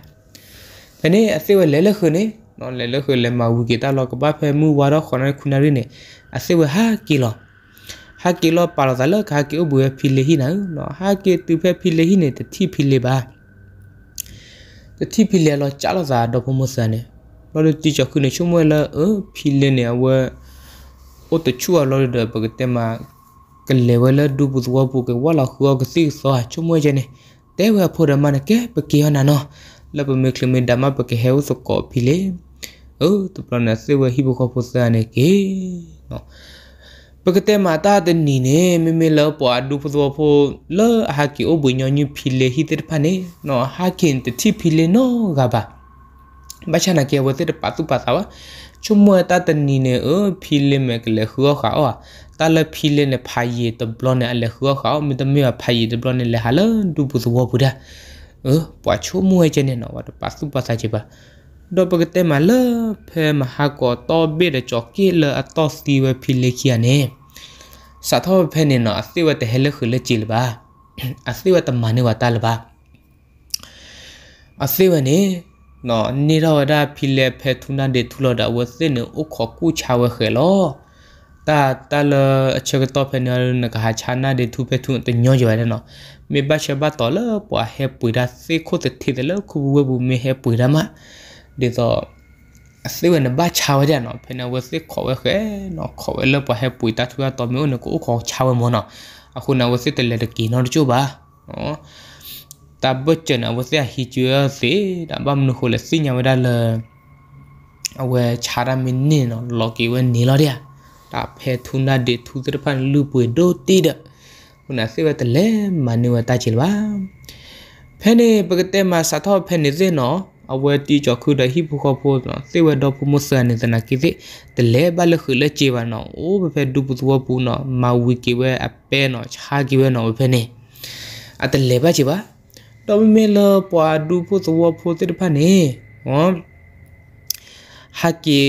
တနေ့အစေဝလဲလခွနေနော်လဲလခွလဲမဝီကိတလကဘာဖဲမူဝါရခေါ်နခုနရီနေအစေဝဟာကီလောဟာကီလောပါလာဇလခါကီအဘူဖီလေဟီနာနော်ဟာကီတူဖဲဖီလေဟီနေတတိဖီလေပါကတိဖီလေလောချလာဇာတော့ဖမဆန်နေလောလတီချခုနေချုံဝဲလာအဖီလေနေဝဲအိုတချူလောလဒပကတေမာကလေဝဲလာဒူပူဇဝပူကဝလာခေါကစီဆောချုံဝဲချနေတဲဝဲဖိုရမနကေပကေယနာနောလပမေကလမေဒမပကေဟဲဝစကောဖီလေအိုတပနစေဝဟိဘခဖဆန်နေကေနော်ပကတဲ့မာတာတနီနေမမေလပွားဒူပသောဖိုလဟာကီအိုဘညညဖီလေဟီတေဖာနေနော်ဟာကင်တတိဖီလေနော်ကဘာဘာချနာကေဝတေပတ်တူပတ်သာဝချုံမတာတနီနေအဖီလေမကလေခောခါအောတာလဖီလေနေဖာယေတဘလနဲ့အလေခောခါမတမေဖာယေတဘလနဲ့လေဟာလဒူပသောဘူဒါအပွားချုံမွေချနေနော်ဝတ်ပတ်တူပတ်သာချေပါดปกติมาเลเพมหากอตอเบดจอกเกเลอตอสตีเวพิเลเคียเนสะทอเพเนนอสิวะเตเฮเลคือเลจิลบาอสิวะตมาเนวะตาลบาอสิวะเนနော်နေရဒဖီလေဖဲထုနာဒေထုလဒဝစင်ဥခကူချဝခဲလောတာတလအချက်တော့ဖဲနော်နကဟာချာနာဒေထုဖဲထုတညောကြရတယ်နော်မေဘချဘတော်လပွားဟဲပွေဒါစေခုတ်တိတယ်လခုဝေဘူးမေဟဲပွေဒါမဒီတော့အစိဝနဘာချာဝကြနော်ဖနဝစိခေါ်ဝခဲနော်ခေါ်ဝလပဟပူတာသူတော်မျိုးနကိုခေါ်ချာဝမနော်အခုနဝစိတလက်တကီနော်တချို့ပါနော်တဘချနဝစိဟီချွေစေဒါဘမနခိုလစိညာဝဒါလအဝဲချာရမင်းနေနော်လော်ကီဝဲနေလော်ရဒါဖဲထုနာဒေသူတဖန်လူပွေဒိုတီဒခုနစိဝတလဲမနဝတချီလပါဖဲနေပကတဲ့မှာစသောဖဲနေစေနော်အဝဲတီချခုဒဟိဖခဖို့နော်စေဝဒဖမဆန်နေတနာကိသိတလဲဘလခလချေဝနော်အိုဘဖဲဒူပသူပူနော်မဝီကေဝဲအပဲနော်ချာကေဝဲနော်ဖဲနေအတလဲဘချေပါတော်မဲလပွာဒူပသူပူတိဖနေဟောဟာကေ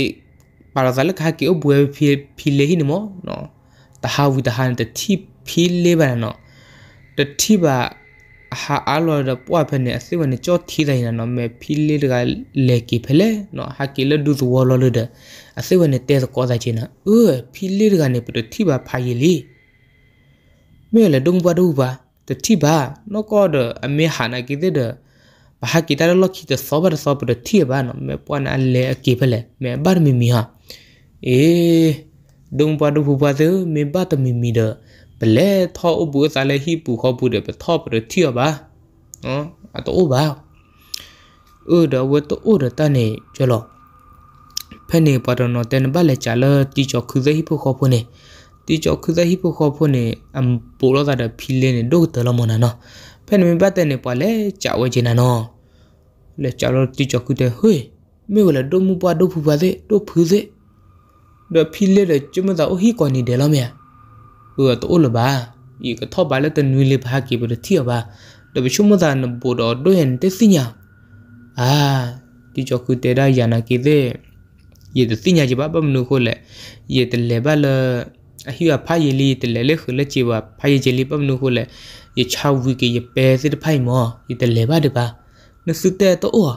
ပါရဇလခဟာကေဘွေဖီဖီလေဟိနမောနော်တဟာဝီတဟာတတိဖီလေဘာနော်တတိပါအဟာအလောရပွားဖက်နဲ့အစိဝင်ကြောထီတိုင်းနော်မဲဖီလေးတကလေကီဖလဲနော်ဟာကီလဒူဇဝလောလဒအစိဝင်တဲစကောစားချင်နာအိုးဖီလေးတကနေပတတိပါဖာရီလီမဲလေဒုံဘဒူပါတတိပါနော်ကောဒအမေဟာနာကီတဲ့ဘာဟာကီတာလောခီတဆောဘရဆောပတတိပါနော်မဲပွာနာလေအကီဖလဲမဲဘာမီမီဟာအေဒုံဘဒူဘူပါဇေမေဘတ်မီမီတဲ့ပလဲထောအဘူစာလဲဟိပူခောပူတဲ့ပထောပရတိယပါနော်အတူပါဥဒဝတ်ဥဒတနေကျလောဖနေပဒနောတန်ဘလဲချာလတီချောခုဇဟိပူခောပူနေတီချောခုဇဟိပူခောပူနေအမ်ပူလောတာဖီလဲနေဒုတ်တလမနာနော်ဖနေဘတ်တဲ့နေပလဲချာဝဲချင်နာနော်လဲချာလတီချောခုတဲ့ဟွေမေကလဒုံမူပါဒုဖူပါစေဒုဖူစေဒဖီလဲတဲ့ကျမသာအိုဟိကောနေတယ်လားမြန်ဟိုတော့လဘာဤကထောပါလက်တနွေလေဘာကိပရတိယဘာတပချုမသာနဘောတော့ဒိုဟန်တသိညာအာဒီချခုတေရာယာနာကိတဲ့ယေတသိညာချပါပမနုခိုလေယေတလေဘလအဟိယဖာယေလီတလေလေခလချေပါဖာယေချေလီပမနုခိုလေယေချာဝီကေယေပဲစစ်တဖိုင်မောယေတလေဘတပါနစုတဲ့တော့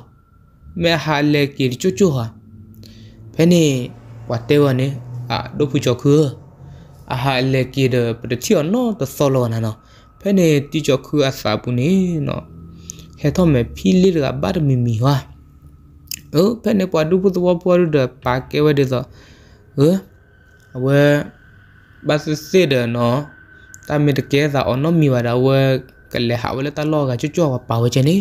မဲဟာလေကိချူချူဟာဖဲနေဝတ်တေဝနေအာဒုဖူချခုอาหารเล็กเดประเชียนเนาะตะสโลนะเนาะเพเนติจอคืออาสาปุนีเนาะเฮทอมเมพี่ลิรบบารมีมีวะเออเพเนปวดูปุตวปวดูเดปากเกวเดซอเออเวบาสเซเดเนาะตามิดเกซาออมีวะดาเวกันเลยหาเวลตาลอกะจุจ่อว่าปาวเจนี่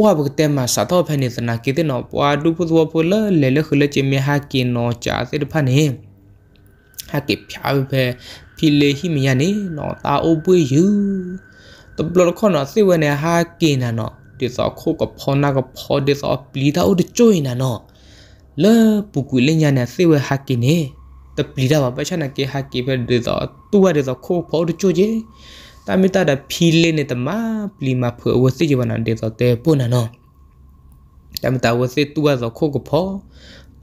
ว่าบกเตมาสาทอเพนิสนาคิดเตนอปวดูปุตวปวเลเลเลคือเลจิเมฮากินเนาะจาเซดพานีဟာကိဖြာပဲဖီလေဟိမယနေနော်တာအိုပွေယူတဘလခေါနော်စိဝနေဟာကိနာနော်ဒီစောခိုကဖောနာကဖောဒီစောပလီတာအိုဒချိုိနာနော်လေပုကူလညာနာစိဝဟာကိနေတပလီတာပါပချနာကေဟာကိပဲဒီစောတူဝဒီစောခိုဖောဒချိုကြီးတာမီတာတာဖီလေနေတမပလီမဖွေဝစိကြဝနာဒီစောတေပုနာနော်တမတာဝစိတူဝစောခိုကဖော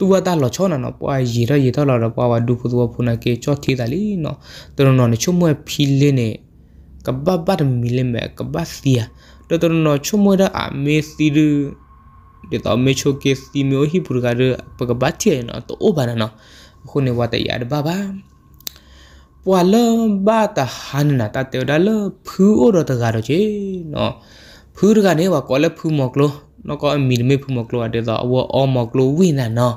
tu wa ta lo cho na no pa ye ra ye ta la ra pa wa du phu tu wa phu na ke cho thi ta li no to no ne chu mwe phi le ne ka ba ba de mi le me ka ba si ya to to no chu mwe da a me si ru de ta me cho ke si me o hi pur ga re pa ka ba ti na to o ba na no khu ne wa ta ya de ba ba ပွာလဘာတဟန်နာတတေဒါလဖူအိုရတကားတော့ချေနော်ဖူးကနေပါကောလဖူးမော်ကလိုနော်ကောအမီမေဖူးမော်ကလိုအတဲ့တော့အဝအော်မော်ကလိုဝိနာနော်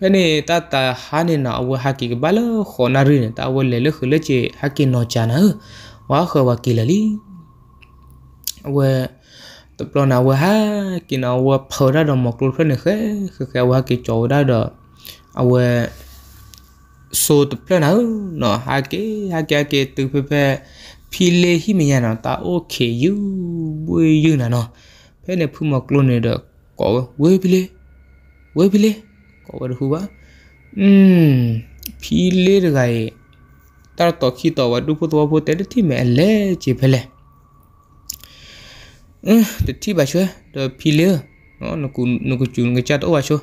yani ta ta hani na awu haki ke bala khonari ne ta awu lele khule che haki no chana wa kho wa kilali wa tập lo nào wa ha ki na wa phở ra đồ một luôn phene khe khe khe wa ki chỗ ra đồ awu so tập lo nào no ha ki ha ki ha ki từ phê phê pile hi mi ya na ta okay you boy you na no phene phu một luôn này được có với pile với pile โอเวอรู้ว่าอืมพี่เลีิกไตัดต่อขีตัววัดดูพุทธวัตรทเี่แม่เล่เจ็บเลยอืม๋ยวที่บ้านช่วยเดอพี่เลี้ยงอร์นกุนกุจุนกิจัดโอวบาช่วย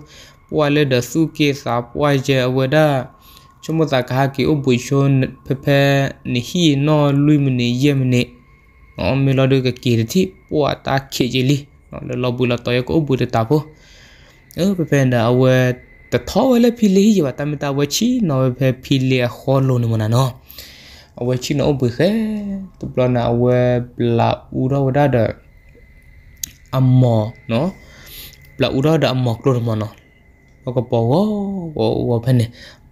พวเลยเดอสุ้เกสัพว่าเจ้าวดาชั่วโมงจะกาเกอบุยชนเพเพนิฮีนอลุยมันเยี่ยมันเนอ๋อมีรอดูกเกิดที่พวตาเขจลีอ๋อเราบุลาตอยก็บุตรตาพ่อเออเพเพนเดอเวดတထောဝဲလေဖီလေဟီဝတမတာဝချီနော်ဖဲဖီလေခေါ်လို့နမနာနော်အဝဲချီနော်ဘခဲတပလနာဝဲပလာဦးရဝဒဒအမောနော်ပလာဦးရဒအမောကလို့မနော်ဘကပေါ်ဝဝဖနေ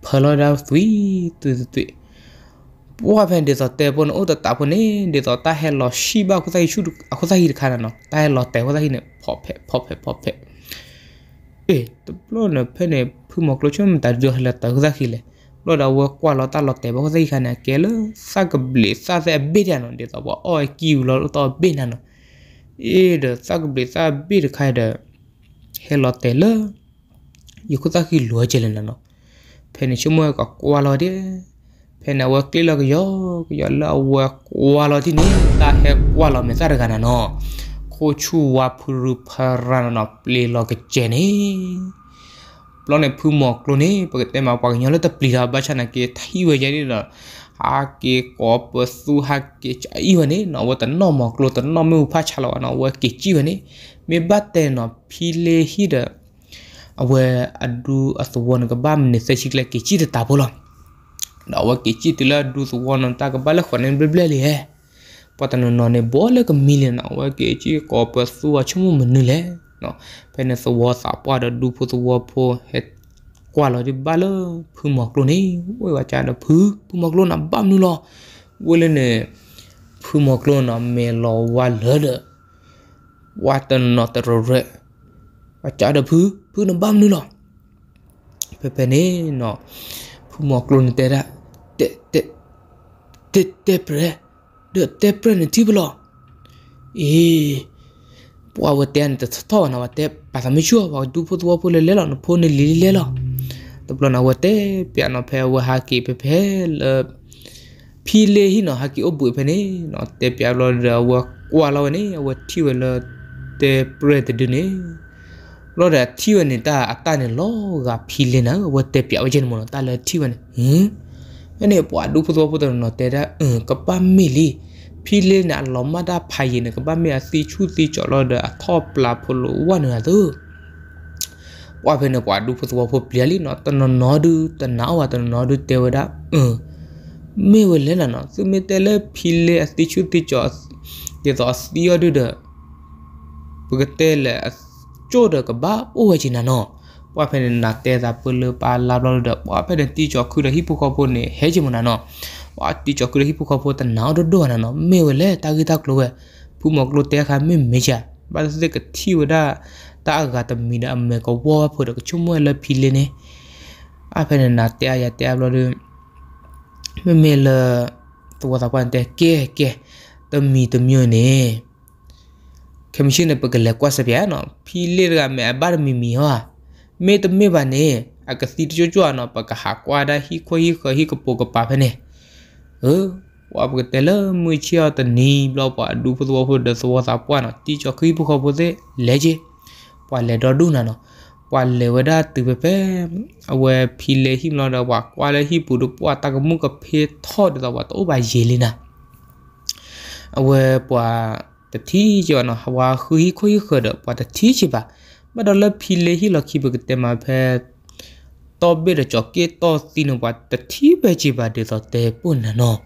ဖလာဒါသွီသွီသွီပွားဖန်ဒီဆိုတေပွန်အိုတတာပွန်နေဒီဆိုတာဟဲလောရှိဘခုဆိုင်ရှုအခုဆိုင်ခါနော်တာဟဲလောတေခုဆိုင်နေဖော့ဖက်ဖော့ဖက်ဖော့ဖက် e to plo na phene phumok lo chom ta jo hala ta ga khile lo da wa kwa lo ta lo te ba zai khana ke lo sa cái bể, sa se bể ja no để tao bảo ôi kêu lo to bể na no e đó sa cái bể, sa bể de khai de he lo te lo yu ko ta ki lo je le na no phene chmo ka kwa lo de phene wa kli lo yo yo lo wa kwa lo thì ni ta he kwa lo mới ra ga na nó โคชูวาพูรุพารานอบเลลอกเจเนปลอนพูมอกลเนปกติมาปากยลตปลีดาบัชนเกทายวยนี่ละอาเกกอปสูฮักเกจอีวันนี้นอวตันนอมอกลตันนอมือพาชะลานอวเกจีวันนี้เมบัตเตนอพิเลฮิดะเอวอดูอสวนกบ้ามเนเซชิกละเกจีตตาบุลอนอวเกจีติลาดูสวนนตากบ้าละขวัญเบลเบลเลยพัฒนาหนอนในี่ยบอลก็มีเลยนะว่าเกจิคอปเปอร์สัวัชวโมงมันนี่แหละเนาะเป็นสวอสับว่าเราดูพุทธวัวพอเหตุกว่าเราจะบ้าเลยพึ่งหมอกลงนี่โอ้ยว่าจะเดาะพึ่งพึ่งหมอกลงนะบ้านนู่นหรเวันเนี่ยพึ่งหมอกลงนะเมลอว่าเลอะว่าตันนอตระเรศว่าจะเดาะพึ่งพึ่งนะบ้านนู่นหรอเป็นเป็นนี่เนาะพึ่งหมอกลนเตระเตเตเตเตเปรอะเดือดเตะเปรนที่บล็อเอ๊ปัวเตียนแต่ท้อนะว่าเตะปัสมิชัวว่าดูพอตัวพอเลยเล่ะนะพอเนี่ยลิลิเล่ะตบลนะว่าเตะเปียนอเพลว่าฮากิเพเพลพี่เลหินอฮากิอบุยเพนี่นอเตะเปียบลอนเรว่ากัวเราเนี่ยว่าที่เวลาเตะเปรตดูเนี่ยလော်ရတီဝနေတာအတနဲ့လောကဖီလင်းနာဝတ်တက်ပြောင်းခြင်းမလို့တာလဲတီဝနေဟင်အဲ့နေပွားဒုဖသောဖသောနော်တဲတာအင်းကပမီလီพี่เล่นอะล้อมมาได้ภายในกับบ้านเมียซีชูซีจอดรอเดอะทอปลาพลุวันนะเด้อว่าเป็นกว่าดูพอสวพเปลี่ยนลิเนาะตอนนอดูตอนนาวตอนนอดูเทวดาเออไม่เวลน่ะเนาะซึ่งไม่แต่ละพี่เล่ซีชูซีจอดเดี๋ยวต่อซีออดูเด้อปกติเลยโจเดกับบ้าโอ้ยจีน่ะเนาะว่าเป็นนาเตะตาเปลือปลาลาบลาเดอว่าเป็นตีจอคือเดฮิปโคโปเน่เฮจิมนาเนาะဝါတီချောကလေးဟိပုခဖို့တနာဒဒိုနာနမေဝလေတာဂီတာကလိုဝဲဖူမောကလိုတဲခါမေမေချာဘာစတဲ့ကတီဝဒါတာအဂါတမီနာအမေကဝါဖို့တကချုံမွဲလဖီလင်းနေအဖေနာတဲရတဲဘလို့မေမေလตัวตะวันแต่เก๋เก๋ตะมีตะမျိုးနေခမရှင်နဲ့ပကလကွာစပြာနော်ဖီလေးကမဲဘာမီမီဟာမေတမေပါနေအကစီတချို့ကျွာနော်ပကဟာကွာဒါဟီခွေဟီခွေဟီကပိုကပါဖနေเออว่าปกติแล้วมือเชียวตนี้เราปะดูพตัวพดสวสาปวนตีจอคีพวกเขาพดเลเจปะเลดอดูนะเนาะปะเลวดาตือเปเอาไว้พีเลหิมเราดาวกว่าเลหิปูดูปะตากมุกกับเพทอดดาวตัวบายเยลินะเอาไว้ปะแต่ที่จอเนาะว่าคือคุยเขิดปะแต่ที่ชิบะมาดอลพีเลหิเราคีบกเตมาเพတော်ပေတဲ့ကြော်ကေတော်စီနဝတတိပဲချိပါတဲ့သောတဲ့ပွန်းနော်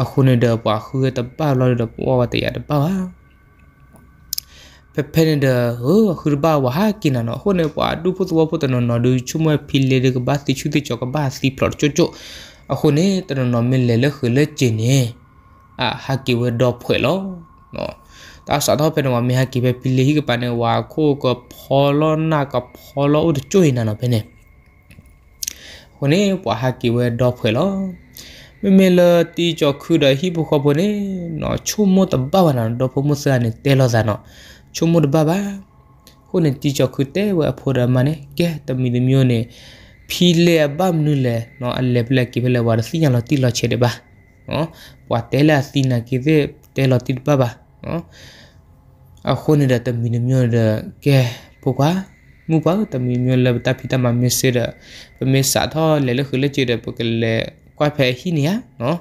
အခုနဲ့တော့ပါခွေတပါလာတော့ပေါ်ဝတရတပါပါပပန်ဒါဟိုခရဘာဝဟာကိနနော်ဟိုနေပွားဒူဖို့သွားဖို့တနော်နော်ဒူချုမဖီလေကဘာတိချူတိချောကဘာစီပလော့ချိုချိုအခုနေတနော်နော်မင်လေလခလေချင်းနေအာဟာကိဝဒေါ်ဖွဲလောနော်တာစာတော့ပြန်ဝမဟာကိပဲဖီလေဟိကပနေဝါခိုကဖော်လောနာကဖော်လောဒချွေနာနော်ပဲနေဟိုနေပွားဟာကီဝဲဒေါ်ဖွဲလောမမေလတီချခုဒဟိဘခဘနေနော်ချုံမတဘဝနာဒေါ်ဖမစနေတဲလောဇာနော်ချုံမတဘဘာဟိုနေတီချခုတဲဝဲဖိုရမနေကဲတမီလမျိုးနေဖီလေဘမ်နုလေနော်အလေပလက်ကီဖလေဝါစီညာလတီလောချေတဘာနော်ပွားတဲလာစီနာကီတဲ့တဲလောတီဘဘာနော်အခုနေတဲ့တမီလမျိုးတဲ့ကဲဘုကွာมูปะตะมีเมียเลตาพิตามาเมเซดะเมสาทอเลเลคือเลจิดะปกเลกว่าแพหิเนียเนาะ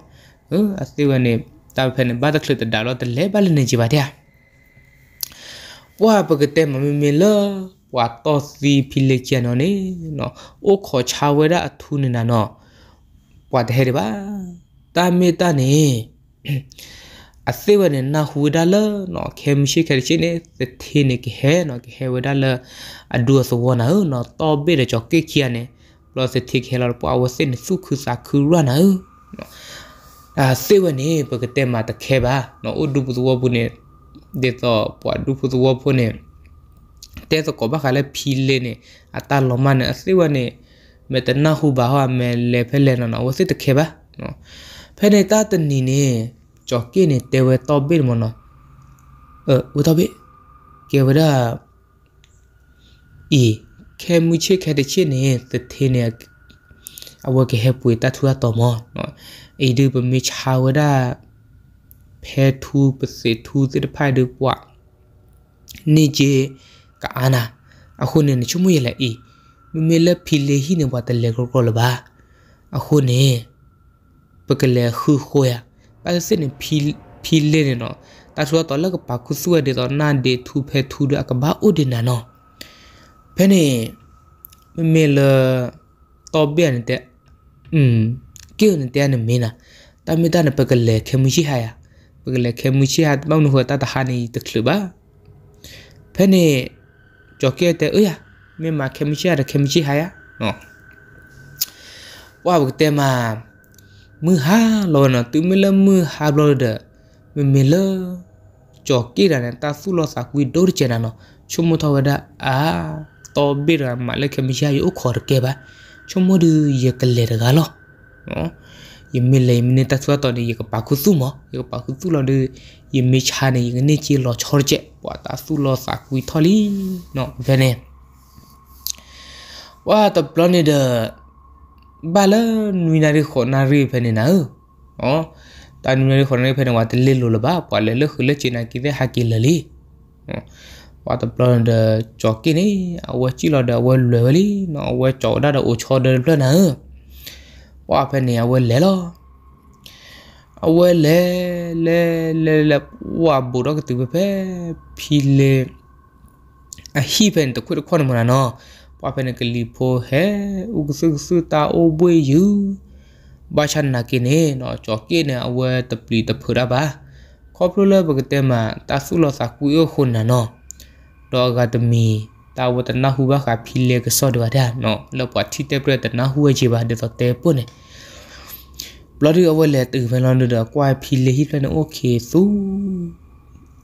เอออัติวันเนตาเพนบาตะคลุตะดาลอตะเลบาลเนจิบาเดียပွားပကတဲ့မမမလပွားတော့စီဖိလက်ချနော်နေနော်အိုခေါ်ချဝဲရအထူးနေနာနော်ပွားတဲ့ရပါတာမေတာနေအစေဝနေနာဟူဒါလနော်ခေမရှိခရချင်းနေသတိနေကဟဲနော်ကဟဲဝဒါလအဒူဆဝနာနော်တော်ဘေတဲ့ကြောက်ကေခီယနေပလစတိခဲလာပွာဝစင်စုခုစာခုရနာနော်အာစေဝနေပကတဲ့မှာတခဲပါနော်ဥဒူပဇဝဘုနေဒေတော့ပွာဒူပဇဝဘုနေတဲစကောဘခါလဲဖီလေနေအတလမနဲ့အစေဝနေမေတနာဟူဘာဟာမဲလေဖဲလဲနော်ဝစစ်တခဲပါနော်ဖဲနေတာတနီနေ choki ni tewe tobir mono e utobi kewra i kemuche kedechi ni tetene awa ke hepwe tatua tomo no e du pemi chawada phe thu pse thu sit phai du kwa ni je ka ana aku ni ni chumu yela i mi le phile hi ne wa tele ko ko ba aku ne pakale khu khoya ပါစနေဖီဖီလေနေနော်တချူတော့လကပါခုဆွဲတဲ့တော့နန်ဒေသူဖဲသူဒကဘာဥဒနာနော်ဖဲနေမမေလတော့ပြန်တဲ့อืมကိုန်တဲ့နမင်းနာတမီတနပကလေခေမူရှိဟာယာပကလေခေမူရှိဟာဘောင်းဟောတာတဟာနေတခလဘာဖဲနေကြော်ကဲတဲ့အယာမင်းမခေမူရှိဟာခေမူရှိဟာယာနော်ဝါဘကတဲ့မှာมือฮาลอนะตุเมลมือฮาบลอเดเมเมลจอกกีดานะตาสุลอสักวิดอร์เจนะเนาะชุมมุทวดาอาตอบิรามาเลคมิชายุขอร์เกบะชุมมุดูเยกเลรกาลอเนาะยมเลยมเนตัสวะตอนนี้ยกปาคุซุมอยกปาคุซุลอเดยมชาเนยกเนจีลอชอร์เจปวตาสุลอสักวิทอลีเนาะเวเนว่าตบลอนิเดဘာလဲနွေနာရီခေါ်နာရီဖနေနာဟောတာနွေနာရီခေါ်နာရီဖနေဝါတလေလိုလဘာပွာလေလခလချနာကိဒဟာကိလလီဝါတပလန်ဒဂျော်ကိနေအဝချီလာဒဝဲလွယ်လီနော်ဝဲကြော်ဒါဒအိုချော်ဒပလန်နာဝါဖနေအဝဲလေလောအဝဲလေလေလေလေဝါဘူရကတူပဲဖီလေအဟိဖန်တခွတ်ခွတ်မနာနော်ဝါဖနကလီဖိုဟဲဥကဆုဆုတာအိုဘွေယူဘာချန်နာကိနေနော်ချောကိနေအဝဲတပလီတဖရာပါခေါပလိုလဘကတမတာဆုလစာကူယခုနာနော်တော့ဂတ်မီတာဝတနာဟုဘခဖီလေကစောဒဝဒါနော်လောပတိတေပရတနာဟုဂျေဘာဒေတေပုန်ဘလဒီအဝဲလေတူဖန်လွန်တော့ကွာဖီလေဟိဖန်โอเคသူ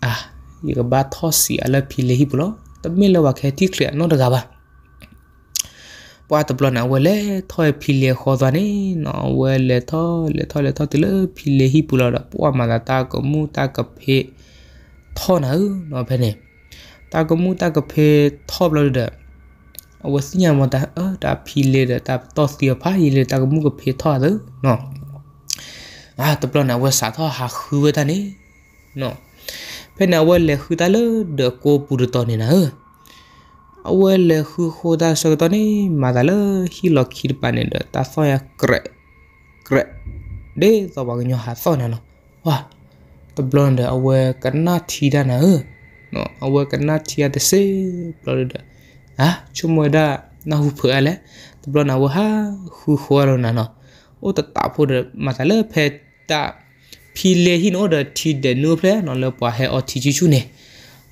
အာဒီကဘာသောစီအလဖီလေဟိဘလောတမင်လဝခဲတိခလနော်တကပါပွားတပလနာဝဲလေထော်ဖီလေခေါ်သွားနေနော်ဝဲလေထော်လေထော်လေထော်တလေဖီလေဟိပူလာတော့ပွားမလာတာကမူတာကဖေထော်နာနော်ဖဲနေတာကမူတာကဖေထော်ဘလို့တဲ့အဝစီညာမတာအတာဖီလေတာတော့စီဖာဟီလေတာကမူကဖေထော်တယ်နော်အာတပလနာဝဲစာထော်ဟာခူဝဲတာနေနော်ဖဲနာဝဲလေခူတာလေဒကိုပူရတော်နေနာဟဲအဝဲလေခုခိုဒါဆောတနီမာဒါလဟီလောခိရပနေဒတာဆောယကရကရဒေသောဘညဟာဆောနနဝါတဘလွန်ဒအဝဲကနာထီဒနာနော်အဝဲကနာထီရတစေဘလဒဟာချုံမဒနာဟုဖအလဲတဘလွန်အဝဟာခုခေါ်ရနနအိုတတာဖို့ဒမာဒါလဖဲတာဖီလေဟီနိုဒထီဒနုဖလဲနော်လပွားဟဲအော်ထီချူချူနေ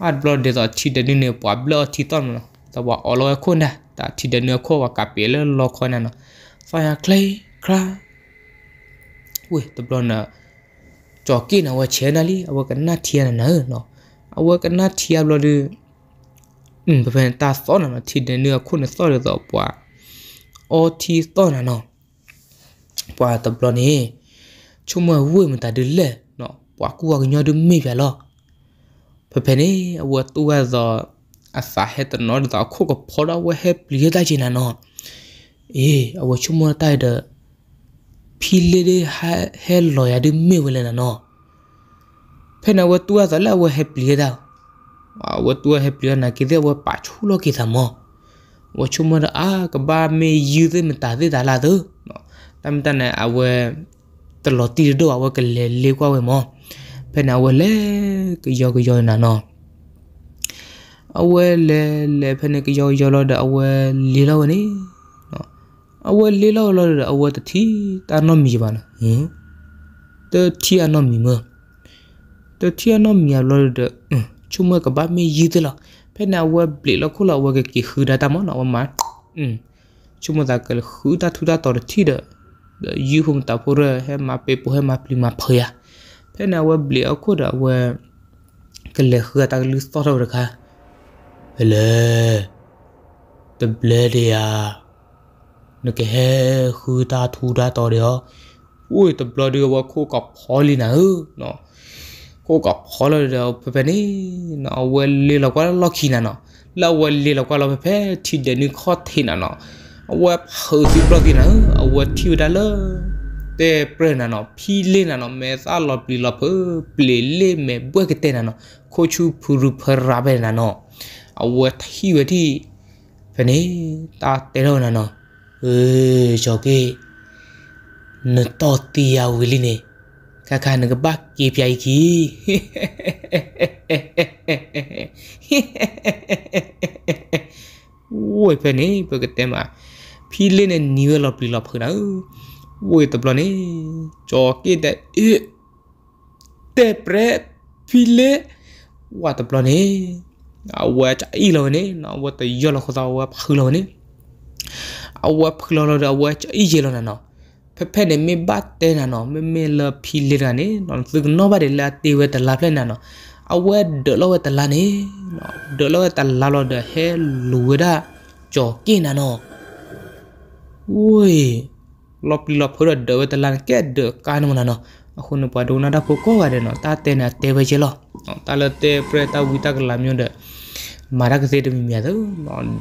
အတ်ဘလော့ဒေသောထီဒနုနေပွားဘလော့ထီတော်နော်ตัวออลอยคนนะแต่ที่เดินเนื้อโคว่ากับเปลือลอคนนั่นเนาะ ไฟคลายคลาอุ้ยตัวบอลน่ะจอกินเอาไว้เชนาลีเอาไว้กันหน้าเทียนนะเนาะเอาไว้กันหน้าเทียบเราดูอืม เป็นตาซ้อนนะที่เดินเนื้อคนซ้อนเลยต่อปว่าโอทีซ้อนนะเนาะปว่าตัวบอลนี่ชุ่มว่าวุ้ยมันตาดึงเลยเนาะปว่ากูว่ากันยอดดึงไม่ไปหรอกเพราะเป็นนี่เอาไว้ตัวจะအစာဟဲ့တနော်ဒါခုကဖော်ရဝဲဟဲ့ပလီရတဲ့ချင်နော်အေးအဝချုံမတိုက်တဲ့ဖီလေးတဲ့ဟဲ့လော်ရတဲ့မေဝလဲနော်ဖဲနဝတူအဇလာဝဟက်ပလီဒါဝတူဟက်ပလီနာကိဒေဝပါချူလိုကိသမဝချုမရအာကဘာမေယူသေမတာသေဒါလာသူနော်တမ်တန်နဲ့အဝဲတလော်တီတော့အဝဲကလေလေးကွာဝဲမောဖဲနဝလဲကယောကယောနာနော်အဝဲလဲလဲဖနေကရောရောလောတဲ့အဝဲလေလောနေနော်အဝဲလေလောလောတဲ့အဝဲတတိတာနော်မီပါလားဟင်တတိအနော်မီမတတိအနော်မီလောတဲ့ချုံမကဘာမီရည်တလားဖနေအဝဲဘလီလောခုလောအဝဲကကီခူဒတာမနော်အဝမအင်းချုံမတာကလခူတာထူတာတော်တိတဲ့ယူဟုံတာဖိုရဟဲမပေပိုဟဲမပလီမဖယာဖနေအဝဲဘလီအခုတာအဝဲကလေခူတာကလူစတော်ရခါฮลตบเลเดียนึกแค่คือตาทูดาต่อเดียวอุ้ยตบเลเดียว่าคู่กับฮอลลีนะเนาะคู่กับฮอลลีเดียวเป็นนี่เนาะเวลลี่เราก็ล็อกินะเนาะแล้วเวลลี่เราก็เราเป็นทีเดนี่ข้อที่นะเนาะเอาเว็บเฮอร์ซิบลอทีนะเอาเว็บทิวดาเลอร์เตะเปล่านนะเนาะพี่เล่นนะเนาะแม่สาวหลับหลับเพื่อเปลี่ยนเล่นแม่บวกกันเต้นนะเนาะโคชูพูรุพราเบนนะเนาะเอาไว้ที่ไว้ที่พนี้ตาเตลนะเนาะเออจอกเกนตอตีเอาวิลิเนข้าข้านึกบักกีพยายกี้โอ้ยเพนี้ปกติมาพี่เล่นนี่เวลาปลีเลาเคือนะโอ้ยตบลอนี่จอกเกแต่เอ๊ะแต่เปรพี่เล่ว่าตบลอนี่ဝတ်အီလောနေနော်ဝတ်တရလခသာဝတ်ဖလောနေအဝတ်ဖလောလောဝတ်အီဂျေလောနာနော်ဖဖက်နေမေဘတ်တဲနာနော်မေမေလဖီလေရာနေနော်သူကနော်ဘာလေလာတေဝဲတလာဖလက်နာနော်အဝဲဒလောဝဲတလာနေနော်ဒလောဝဲတလာလောဒဟဲလူဝဲဒါကြော်ကင်းနာနော်ဝေးလော်ပလီလော်ဖိုရဒဝဲတလာကဲဒကာနမနာနော်အခုနပဒိုနာတာဖိုကောရတယ်နော်တာတဲနာတေဝဲချေလောတာလတဲပရတာဝီတာကလာမျိုးတဲ့ marak ze de mi ya do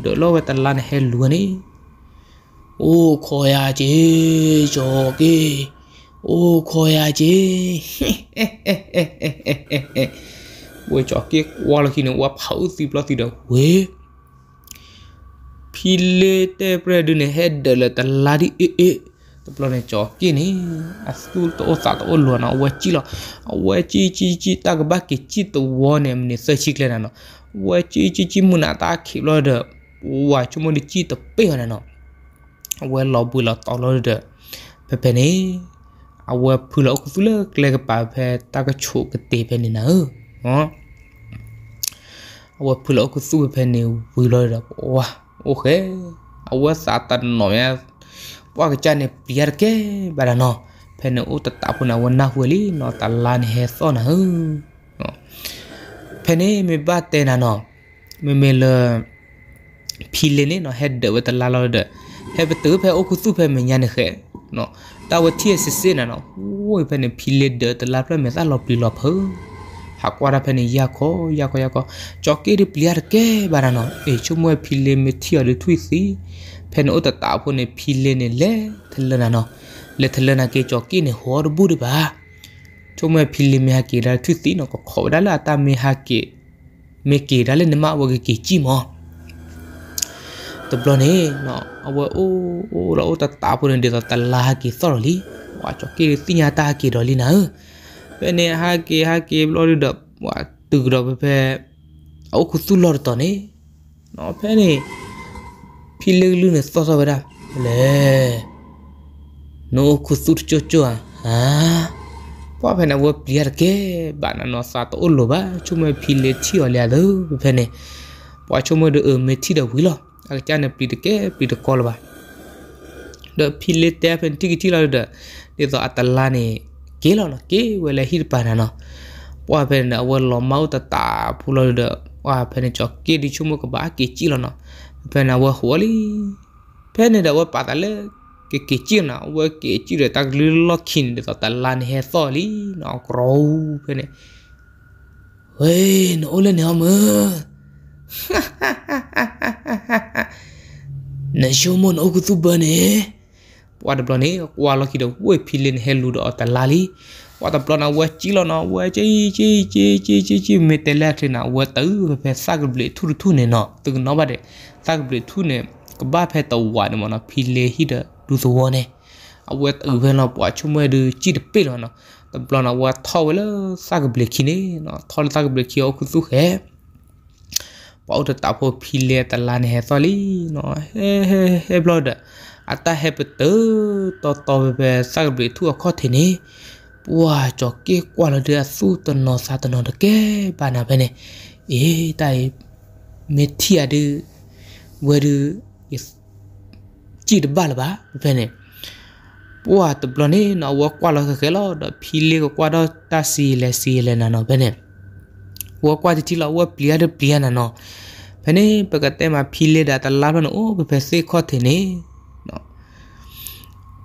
do lo we tala ne he lu ne o kho ya ji jo ke o kho ya ji wo jo ke wa lo ki no wa phau si blo si do we phile te pre de ne he de la tala di e e တပလနဲ့ကြော်ကင်းနေအစတူတော့သာတော့လွန်တော့ဝဲကြည့်လို့ဝဲကြည့်ကြည့်ကြည့်တကဘကကြည့်တော့ဝနေမနေစချစ်လဲနော်ว่าจีจีจีมุนาตาขีลอเดอว่าชุมดิจีตเปี้ยนะเนาะว่าเราบุลาตอลอเดอเปเพนี่เอาว่าพูดลอกฟุ้เลกเลกไปเพตากระชูกตีเพนี่นะเออเอาว่าพูดลอกสู้เพนี่วิลอเดอว้าโอเคเอาว่าสาตันหน่อยว่ากันเนี่ยเปียร์เก้บาราเนาะเพนี่โอตะตาพุนาวันนาฮวลีเนาะตะลานเฮซอนะเออဖနေမေပါတဲနာနော်မေမေလဖီလနေနော်ဟက်ဒဝတလာလောဒဟဲပတူဖဲအခုစုဖဲမညာနေခဲနော်တာဝတီစစ်စင်နော်ဝိဖနေဖီလဒတလာဖဲမေသာလောပလီလောဖဟာကွာရဖနေရခောရခောရခောချော်ကေရီပလီယာကဲဘာရနော်အေချုံမွဲဖီလမေတီရလထွီစီဖဲနော်တတာဖုန်နေဖီလနေလေထလနာနော်လေထလနာကေချော်ကေနေဟောရဘူးရပါချုံမဖီလီမဟာကေရာသူစီနောကခေါ်ဒါလာတာမဟာကေမေကေဒါလေနမဝဂကေကြည့်မောတဘလနေနော်အဝအိုးအိုးတော့တတာပူနေတတလာကေဆော်လီဝါချောကေစီညာတာကေတော်လီနာဘယ်နေဟာကေဟာကေဘလို့တော့ဝါတူတော့ပဲပဲအခုသူ့လော်တော်နေနော်ဖဲနေဖီလူလူနဲ့စောစောပဲဒါလေနိုခုစုချွတ်ချွတ်ဟာပွားဖနေဝပလီယာကေဘာနနောစာတိုလိုဘာချုမဖီလေချီော်လျာလောဖနေပွားချုမဒမေတီဒဝီလောအကချာနပလီတကေပလီတကောလဘာဒဖီလေတဲဖန်တီကတီလာဒဒေသောအတလာနေကေလောလကေဝဲလေဟိပါနနောပွားဖနေဝလောမောတတာဖူလောဒဝါဖနေချောကေဒီချုမကဘာကေချီလောနောဖနေဝဟောလီဖနေဒဝပါတလေ ke ke chi na wa ke chi de tak li lo khin de ta lan he so li no kro pe ne we no le ne ma na sho mo no ku tu ba ne wa de blo ne wa lo ki de we philin he lu de ta la li wa ta blo na wa chi lo na wa chi chi chi chi chi chi me te la thina wa tu pe sa gu ble thu thu ne no tu no ba de sa gu ble thu ne ကဘာဖဲတော့ဝါနမနာဖီလေဟီဒါดูสวเนี่ยเอาเวทเออเพื่อนเราปวดชั่วโมงดูจีดเปิลเนาะแต่ปลอนเอาว่าท่อไว้แล้วสักเบรกขี้เนี่ยเนาะท่อสักเบรกขี้เอาคุณสุขแฮ่ပေါ့တတဖို့ဖီလေတလာနေဟဲဆော်လီနော်ဟဲဟဲဟဲဘလော့ဒအတဟဲပတတော်တော်ပဲစက်ဘီသူအခေါ်တင်နေပွာကြော်ကေကွာလတဲ့စူတနော်စာတနော်တကယ်ဘာနာပဲနေအေးတိုင်မေတီရဒဝရជីດບາລະບາເພເນပူဟာတပလနေနော်ဝကွာလခဲလောဒဖီလေးကွာတော့တစီလဲစီလဲနာနော်ဘယ်နဲ့ဝကွာတီလာဝပလီယာဒပလီယာနာနော်ဘယ်နဲ့ပကတဲ့မှာဖီလေးဒါတလာဘနော်အိုဘယ်စေခော့တင်နေနော်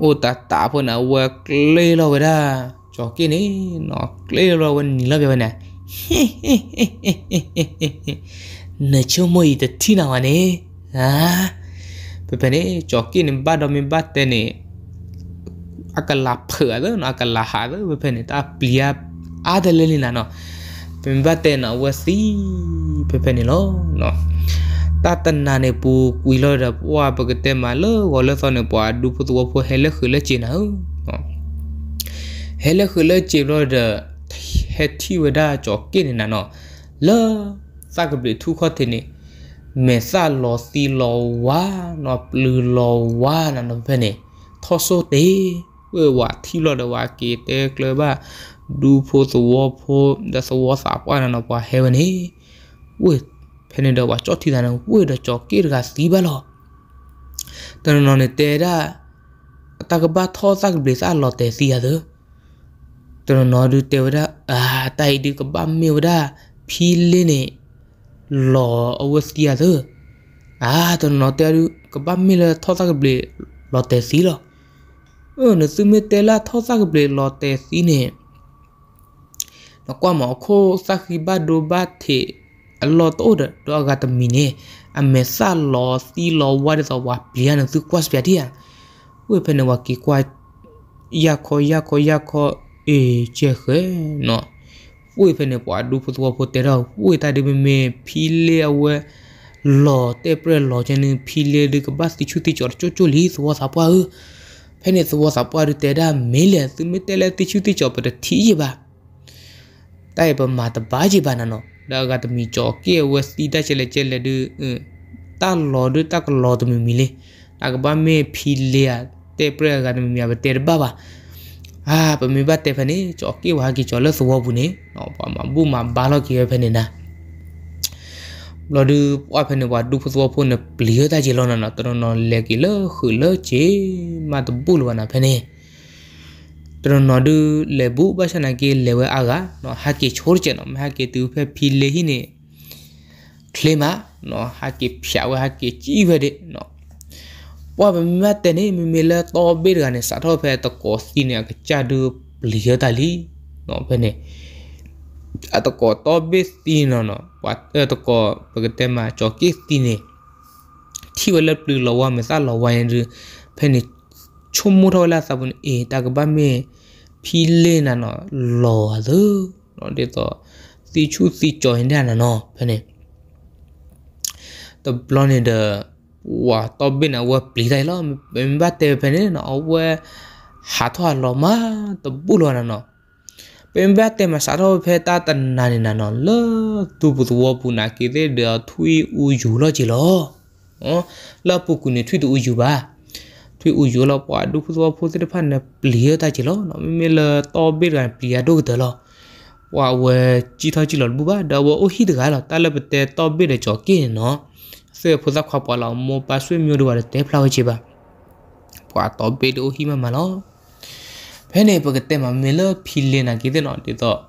အိုတာတာဖနာဝကလေးလောဝဒါချော်ကင်းနေနော်ကလေးလောဝနီလောပြဘနဲ့နေချုံမွေတတီနာဝနေဟာပပနေချောကိနဘဒမင်ဘတ်တဲ့နေအကလာဖရဒနအကလာဟာဒပပနေတာပလီယာအာဒလလနာနော်ပင်ဘတ်တဲ့နော်ဝစီပပနေလို့နော်တတနာနေပူကွီလို့ရပွားပကတဲ့မလောဝလသနေပွားဒူပသူဝဖဟဲလခလချင်နော်ဟဲလခလချင်လို့ရဟက်တီဝဒါချောကိနနာနော်လောစကဘီထူခတ်တဲ့နေเมซาลอซีลอวานอปลือลอวานะนอเพเนทอโซเตเววะที่ลอดวาเกเตเกลบาดูโพสวอโพดสวอสาปานะนอปาเฮเวเนเวเพเนดวาจอที่ดานเวดจอเกรกาสีบาลอตนนอเนเตราตากบาทอซักเบซาลอเตซียเดตนนอดูเตวดาอาไตดูกบาเมวดาพีเลเน lo awastia de a to no te ru ka ba mi le tho sa ka ble lo te si lo o no su mi te la tho sa ka ble lo te si ne no kwa mo kho sa khi ba do ba the a lo to de do ga ta mi ne a me sa lo si lo wa de so wa bia na su kwa spia dia we pe ne wa ki kwa ya ko ya ko ya ko e che he no ပွေဖနေပွားဒူဖတ်ဝဖို့တဲတော့ပွေတာဒီမေဖီလေအဝဲလော်တေပရလော်ချင်ဖီလေဒီကဘတ်တီချူတီချော်ချိုချိုလီသွားစာပွားဖဲနေသွားစာပွားတဲတာမေးလေသူမတဲလေတီချူတီချော်ပတထီရပါတိုင်ပမာတဘာကြီးပါနော်ဒါကတမီချော်ကေဝက်စတီတက်ချေလေချေလေဒီတာလော်ဒီတက်လော်တမီမီလေအကဘာမေဖီလေတေပရကတမီမြဘတေဘဘာအာပမေဘတေဖနေကြောကေဝါကီကြောလသဝဘူးနေနော်ဘာမဘူးမဘာလောကေဖနေနာလောဒူပွားဖနေဘာဒူဖသဝဖုန်ပလီယတာဂျီလောနာနော်တော်နော်လေကီလခူလချေမတ်ဘူးလဝနာဖနေတော်နော်ဒူလေဘူးဘာရှနာကေလေဝဲအာဂါနော်ဟာကီချိုးချေနော်မဟာကီတူဖက်ဖီလေဟိနေကလေမာနော်ဟာကီဖြာဝဲဟာကီကြီးဖက်တဲ့နော်ว่าเป็นแม่แต่นี่มีเมลต่อเบิดกันเนี่ยสาทอแพตะกอสีเนี่ยก็จะดูเปลี่ยนตาลีเนาะเพื่อนเนี่ยตะกอต่อเบิดสีเนาะเนาะว่าเออตะกอปกติมาจอกิสีเนี่ยที่เวลาปลือเราว่าไม่ทราบเราว่าหรือเพื่อนเนี่ยชมมุทวลาสับุนเอตากบ้าเมพี่เล่นน่ะเนาะหล่อเด้อเนาะเดี๋ยวต่อสีชูสีจอยได้น่ะเนาะเพื่อนเนี่ย the blonde the wa tobina wa plida lo mba te pene no wa hatho lo ma to bulo na no pemba te ma sa ro phe ta tan na ni na no lo tu bu tu wa pu na ki de de thui u ju lo ji lo o la pu ku ni thui tu u ju ba thui u ju lo pa du pu wa pu te phan na plida ta ji lo no me le to bi ga plida do de lo ว่าเวจีทอจิหลอดบุบ้าดาวโอฮิดกาหลอตาเลปเตตอบิเดจอกินเนาะဆွေဖုဇခွာပေါ်လောင်မောပါဆွေမျိုးတို့ပါတဲ့ဖလာဝချေပါပွာတော့ပေတို့ဟိမမလောဖဲနေပကတဲ့မမေလဖီလနာကိတဲ့နော်ဒီတော့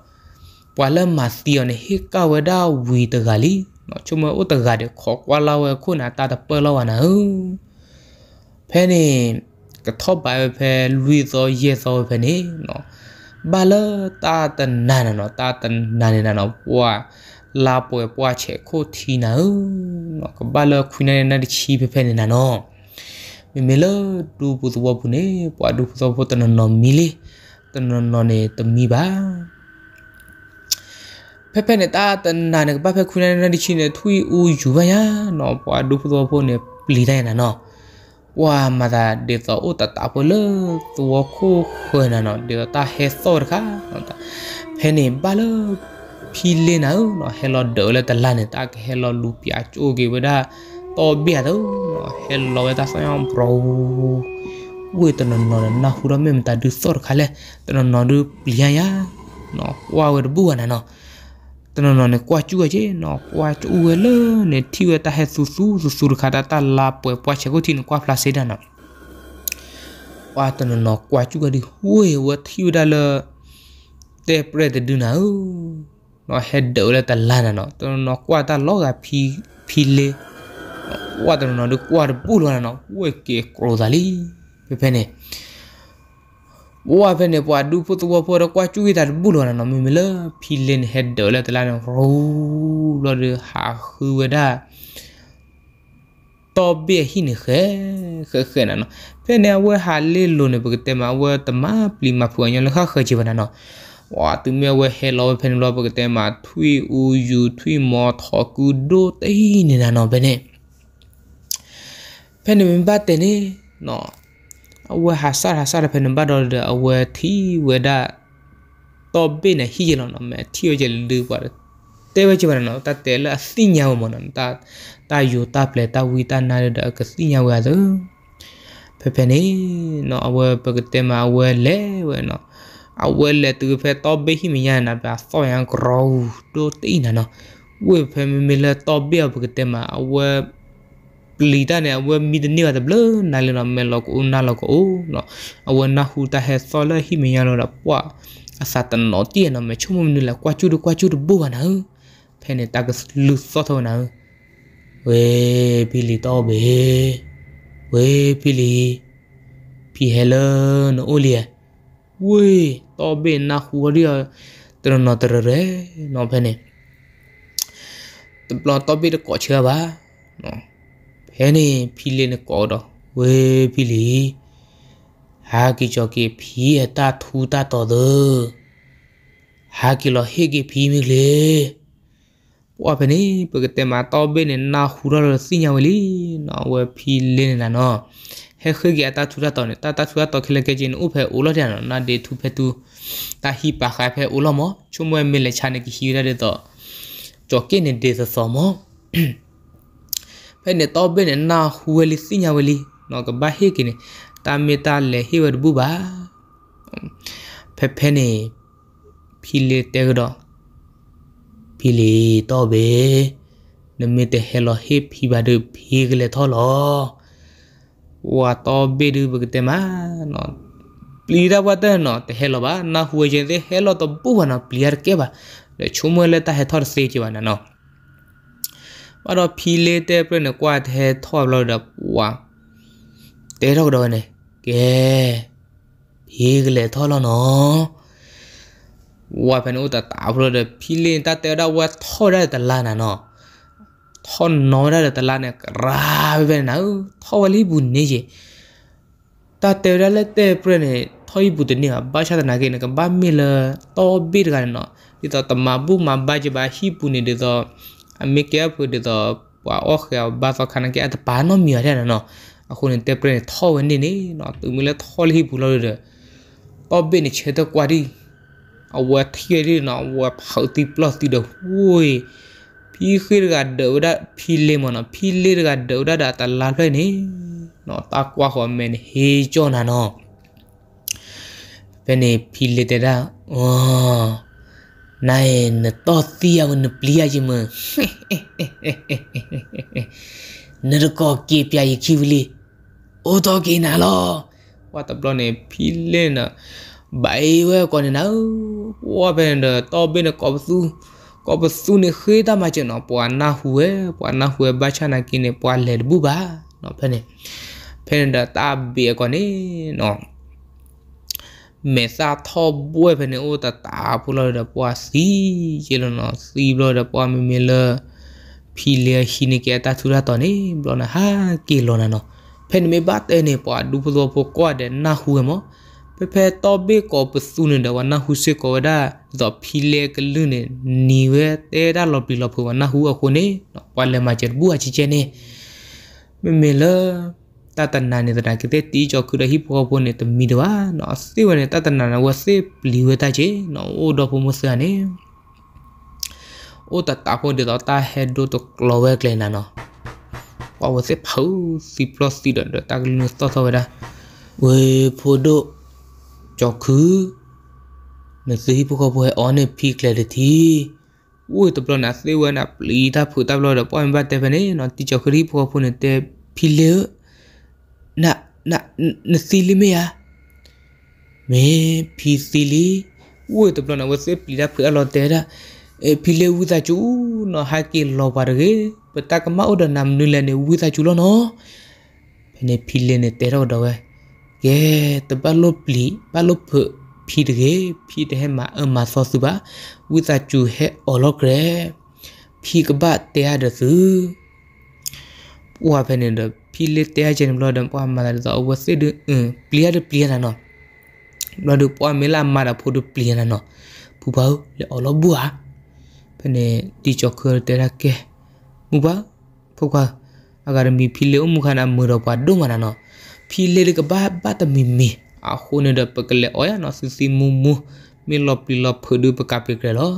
ပွာလမစီယနေဟိကဝဒဝီတကလီနော်ချုံမဥတကတဲ့ခေါ်ကွာလာဝဲခုနာတာတပလောဝနာဟူဖဲနေကထောပါဖဲလူသောရဲသောဖဲနေနော်ဘာလတာတနာနော်တာတနာနေနော်ပွာလာပွဲပွားချေခိုထီနော်เนาะကဘာလခွိနေနာတချီဖဖနေနာနော်မေမေလတူပူသဝပုနေပွာဒူပူသဝတနနမီလီတနနနေတမီပါဖဖနေတာတနာနေကဘာဖခွိနေနာတချီနေထွီဦးယူပါရနော်ပွာဒူပူသဝပုနေပလီတိုင်းနာနော်ဝါမသာဒေသောဥတတပလသူခုခွနနဒေတာဟေသောခါဖဲနေပါလို့ Pilih nau, no helo dole e e ta lane ta helo lupia choge gitu to tobi do no helo beda sayam pro we to no no na hura mem ta du sor kalle to no du plia ya no wow we bu na no to no no ne kwa chu no kwa chu we ne thi we ta he su su su ta ko tin kwa pla no no no ga di we we hiu dale, le te pre te นอเฮ็ดเดอรือดแต่ลานะนอตนอกว่าตัาลอกาพีพีเลว่าตนอดูว่าบุลนะนอวเกครดาลีเปเพเนว่าเพเนปวดูพุตัวพอรกว่าชูุยตาบุลนะนอมีเมลพีเลนเฮ็ดเดอรือดแต่ลานะรูเราดูหาคือเวดาตอเบียหินเขเขเขนะนาะเพเนอว่าฮาเลลุนเปกติมาว่าำมาปลีมาพวยอ่างนียลขาเขจิบนะนาะဝါသူမြဝဲဟဲလောဖန်လောပကတဲမှာထွေဦးယူထွေမောထော်ကူဒိုတိနေတာနော်ဘယ်နဲ့ဖန်နမဘတ်တဲ့နေနော်အဝဲဟာဆာဟာဆာဖန်နဘတ်တော်တဲ့အဝဲသီဝဲဒါတော့ဘင်းနဲ့ဟီရလောနော်မဲထီရကျလူပါတယ်တဲဝဲချပါနော်တတဲလာသိညာမနော်တာတာယူတာပလေတာဝီတာနာရဒကသိညာဝါဆိုဖဖနေနော်အဝဲပကတဲမှာအဝဲလဲဝဲနော်အဝဲလက်သူဖဲတော့ဘေးဟိမရနာပါဆောယံကရောတိုတိနာနော်ဝဲဖဲမမလက်တော့ဘေးဘကတမအဝဲပလီတာနဲ့အဝဲမီဒနီရတဲ့ဘလနာလနာမဲလောက်ဦးနာလောက်အိုးနော်အဝဲနာဟူတာဟဲဆောလဟိမရနော်ပွာအစတန်နော်တီနော်မချုံမနူလာကွာချူတကွာချူတဘူဝနာဖဲနေတာကလူဆောထောနာဝဲပီလီတော့ဘေးဝဲပီလီဖီဟဲလန်အိုလီယာဝေးတော့ဘေနာခူရီယာတရနာတရရဲနော်ဖဲနေတပလတော့ဘေကောချေပါနော်ဖဲနေဖီလင်းကောတော့ဝေးဖီလီဟာကီချော်ကီဖီအတာထူတာတော်သူဟာကီလိုဟေကီဖီမီလေပွားဖနေပကတဲ့မှာတော့ဘေနေနာခူရရစညာဝလီနော်ဝေးဖီလင်းနာနော်ဟဲခေကတာသူရတော်နေတာတာသူရတော်ခလကကျင်းဥဖဲဥလတဲ့နော်နာဒေသူဖဲသူတာဟီပါခိုင်ဖဲဥလမချုံမွဲမီလက်ချာနေကဟီရတဲ့တော့ကြော်ကင်းနေဒေသစောမဖဲနေတော့ဘင်းနာဟူဝလီစညာဝလီနော်ကဘာဟေကိနေတာမီတာလေဟီဝဘူဘာဖဲဖဲနေဖီလေတဲကတော့ဖီလေတော့ပဲနမီတဲဟဲလိုဟေဖီဘာဒဖီကလေထော်လောဝါတော့ဘေဒူဘကတမနော်ပလီရာဝတ်တဲ့နော်တဲဟဲလိုပါနာဟွေဂျေတဲ့ဟဲလိုတော့ပူဝနာပလီယာကေပါချုံမလဲတာဟဲထော်စေချပါနာနော်ဘာတော့ဖီလေးတဲ့ပြနဲ့ကွာတဲ့ထော်လို့တော့ဝါတဲတော့တော့နေကဲဖီကလေးထော်လို့နော်ဝါဖန်ဦးတာတာဖလို့တဲ့ဖီလင်းတာတဲတော့ဝါထော်ရတဲ့လာနာနော်ထောနော်ရတဲ့တလားနဲ့ရာပဲနော်ထောဝလီဘူးနေရတာတဲရလက်တဲ့ပြနေထောဤဘူးတနေဘာရှာတနာကိနေကဘာမီလာတော်ဘီရကန်နော်ဒီတော့တမဘူးမဘာကြဘာဟီပူနေတဲ့တော့အမေကပူတဲ့တော့ဘာအော်ခဲဘာသခနာကဲတပါနော်မြေရတယ်နော်အခုနေတက်ပြနေထောဝင်နေနေနော်သူမလဲထောလေးဘူးလို့တဲ့တော့ဘီနေချေတော့ကွာဒီအဝတ်ထီရီနော်ဝတ်ဟော်တီပလတ်တီတော့ဝွေးพีขึ้นกับเดือดพีเลมอนพีเลกับเดือดดาตลาดเลยนี่เนาะตากว่าของเมนเฮจอนะเนาะเป็นพีเลแต่ละอ๋อนายนต่อเตียวนเปลี่ยนจิมนรกเกียปยายคิวลีโอตอกินาลอว่าตบลอเนพีเลนะใบเว้ก่อนนะว่าเป็นต่อเป็นกอบสู้ကောပစုနေခေတာမချင်တော့ပွာနာဟွေပွာနာဟွေဘာချနာကိနေပွာလေဘူဘာနော်ဖနေဖနေတာတာဘီကောနေနော်မေစာထောဘွေဖနေအိုတာတာပူလော်တာပွာစီရေလောနော်စီဘလော်တာပွာမေမေလာဖီလေဟိနေကေတာသူရတော်နေဘလောနာဟာကေလောနာနော်ဖနေမေဘတ်တဲ့နေပွာဒူပလောဖို့ကွာတဲ့နာဟွေမောဖဲတော့ဘေကောပစုနေတော့နာဟုစေကောဒါဇော်ဖီလေကလုနေနီဝဲတဲဒါလော်ပီလော်ဖူနာဟုအခုနေတော့ပလဲမချဘူအချီချဲနေမေမေလာတတနာနေတာကတဲ့တီကြောခုတဟိပေါ်ပေါ်နေတမီတော့နော်စေဝနေတတနာနဝစေပလီဝဲတချေနော်အိုတော့ဖုံမစကနေအိုတတဖို့ဒေတော့တာဟက်ဒိုတော့ကလောဝဲကလနာနော်ဘာဝစေဖူစီပလစီတော့တာကလုနစတော့ဆောဝဲတာဝေဖို့တော့ကြောက်ခုနစီပုကဘွယ်အော်နေဖိကလေတီဝေတပလနာစေဝနာပလီတာဖူတပလတော့ပွိုင်ဘတ်တဲ့ဗနေနော်တီချောက်ခရီပုကဖုန်တဲ့ဖီလေနာနာနစီလီမေယာမေဖီစီလီဝေတပလနာဝစေပလီတာဖူအလောတဲ့ရာဖီလေဝူသာချူနော်ဟာကီလောပါရေပတကမအော်ဒနမ်နူလနေဝူသာချူလောနော်ဖနေဖီလေနေတဲတော့တော့ကဲတပတ်လို့ပလီပတ်လို့ဖဖြီတကေဖြီတဲ့မှာအမဆောစုပါဝိသချူဟဲအော်လော့ဂရဖြီကဘတရားတစုဝါဖနေတော့ဖြီလက်တရားချင်ဘလို့တော့ပွားမှာတော့ဝစစ်ဒင်းပလီယာတပလီယာနော်ဘလို့ပွားမလာမှာတော့ဖို့ပလီယာနော်ဘူဘောက်လေအော်လော့ဘူဟာဖနေတီချောခဲတရကေဘူဘောက်ဖောက်ခါအဂရမီဖြီလေအမှုခနာမရပါဒုမနာနော်พี่เลิกบ้าบ้าตมิมิอาคุณเดปกเลอ้ยนอสิซิมุมุมีลอบลีลอบดูเป็นกาปิกเลอ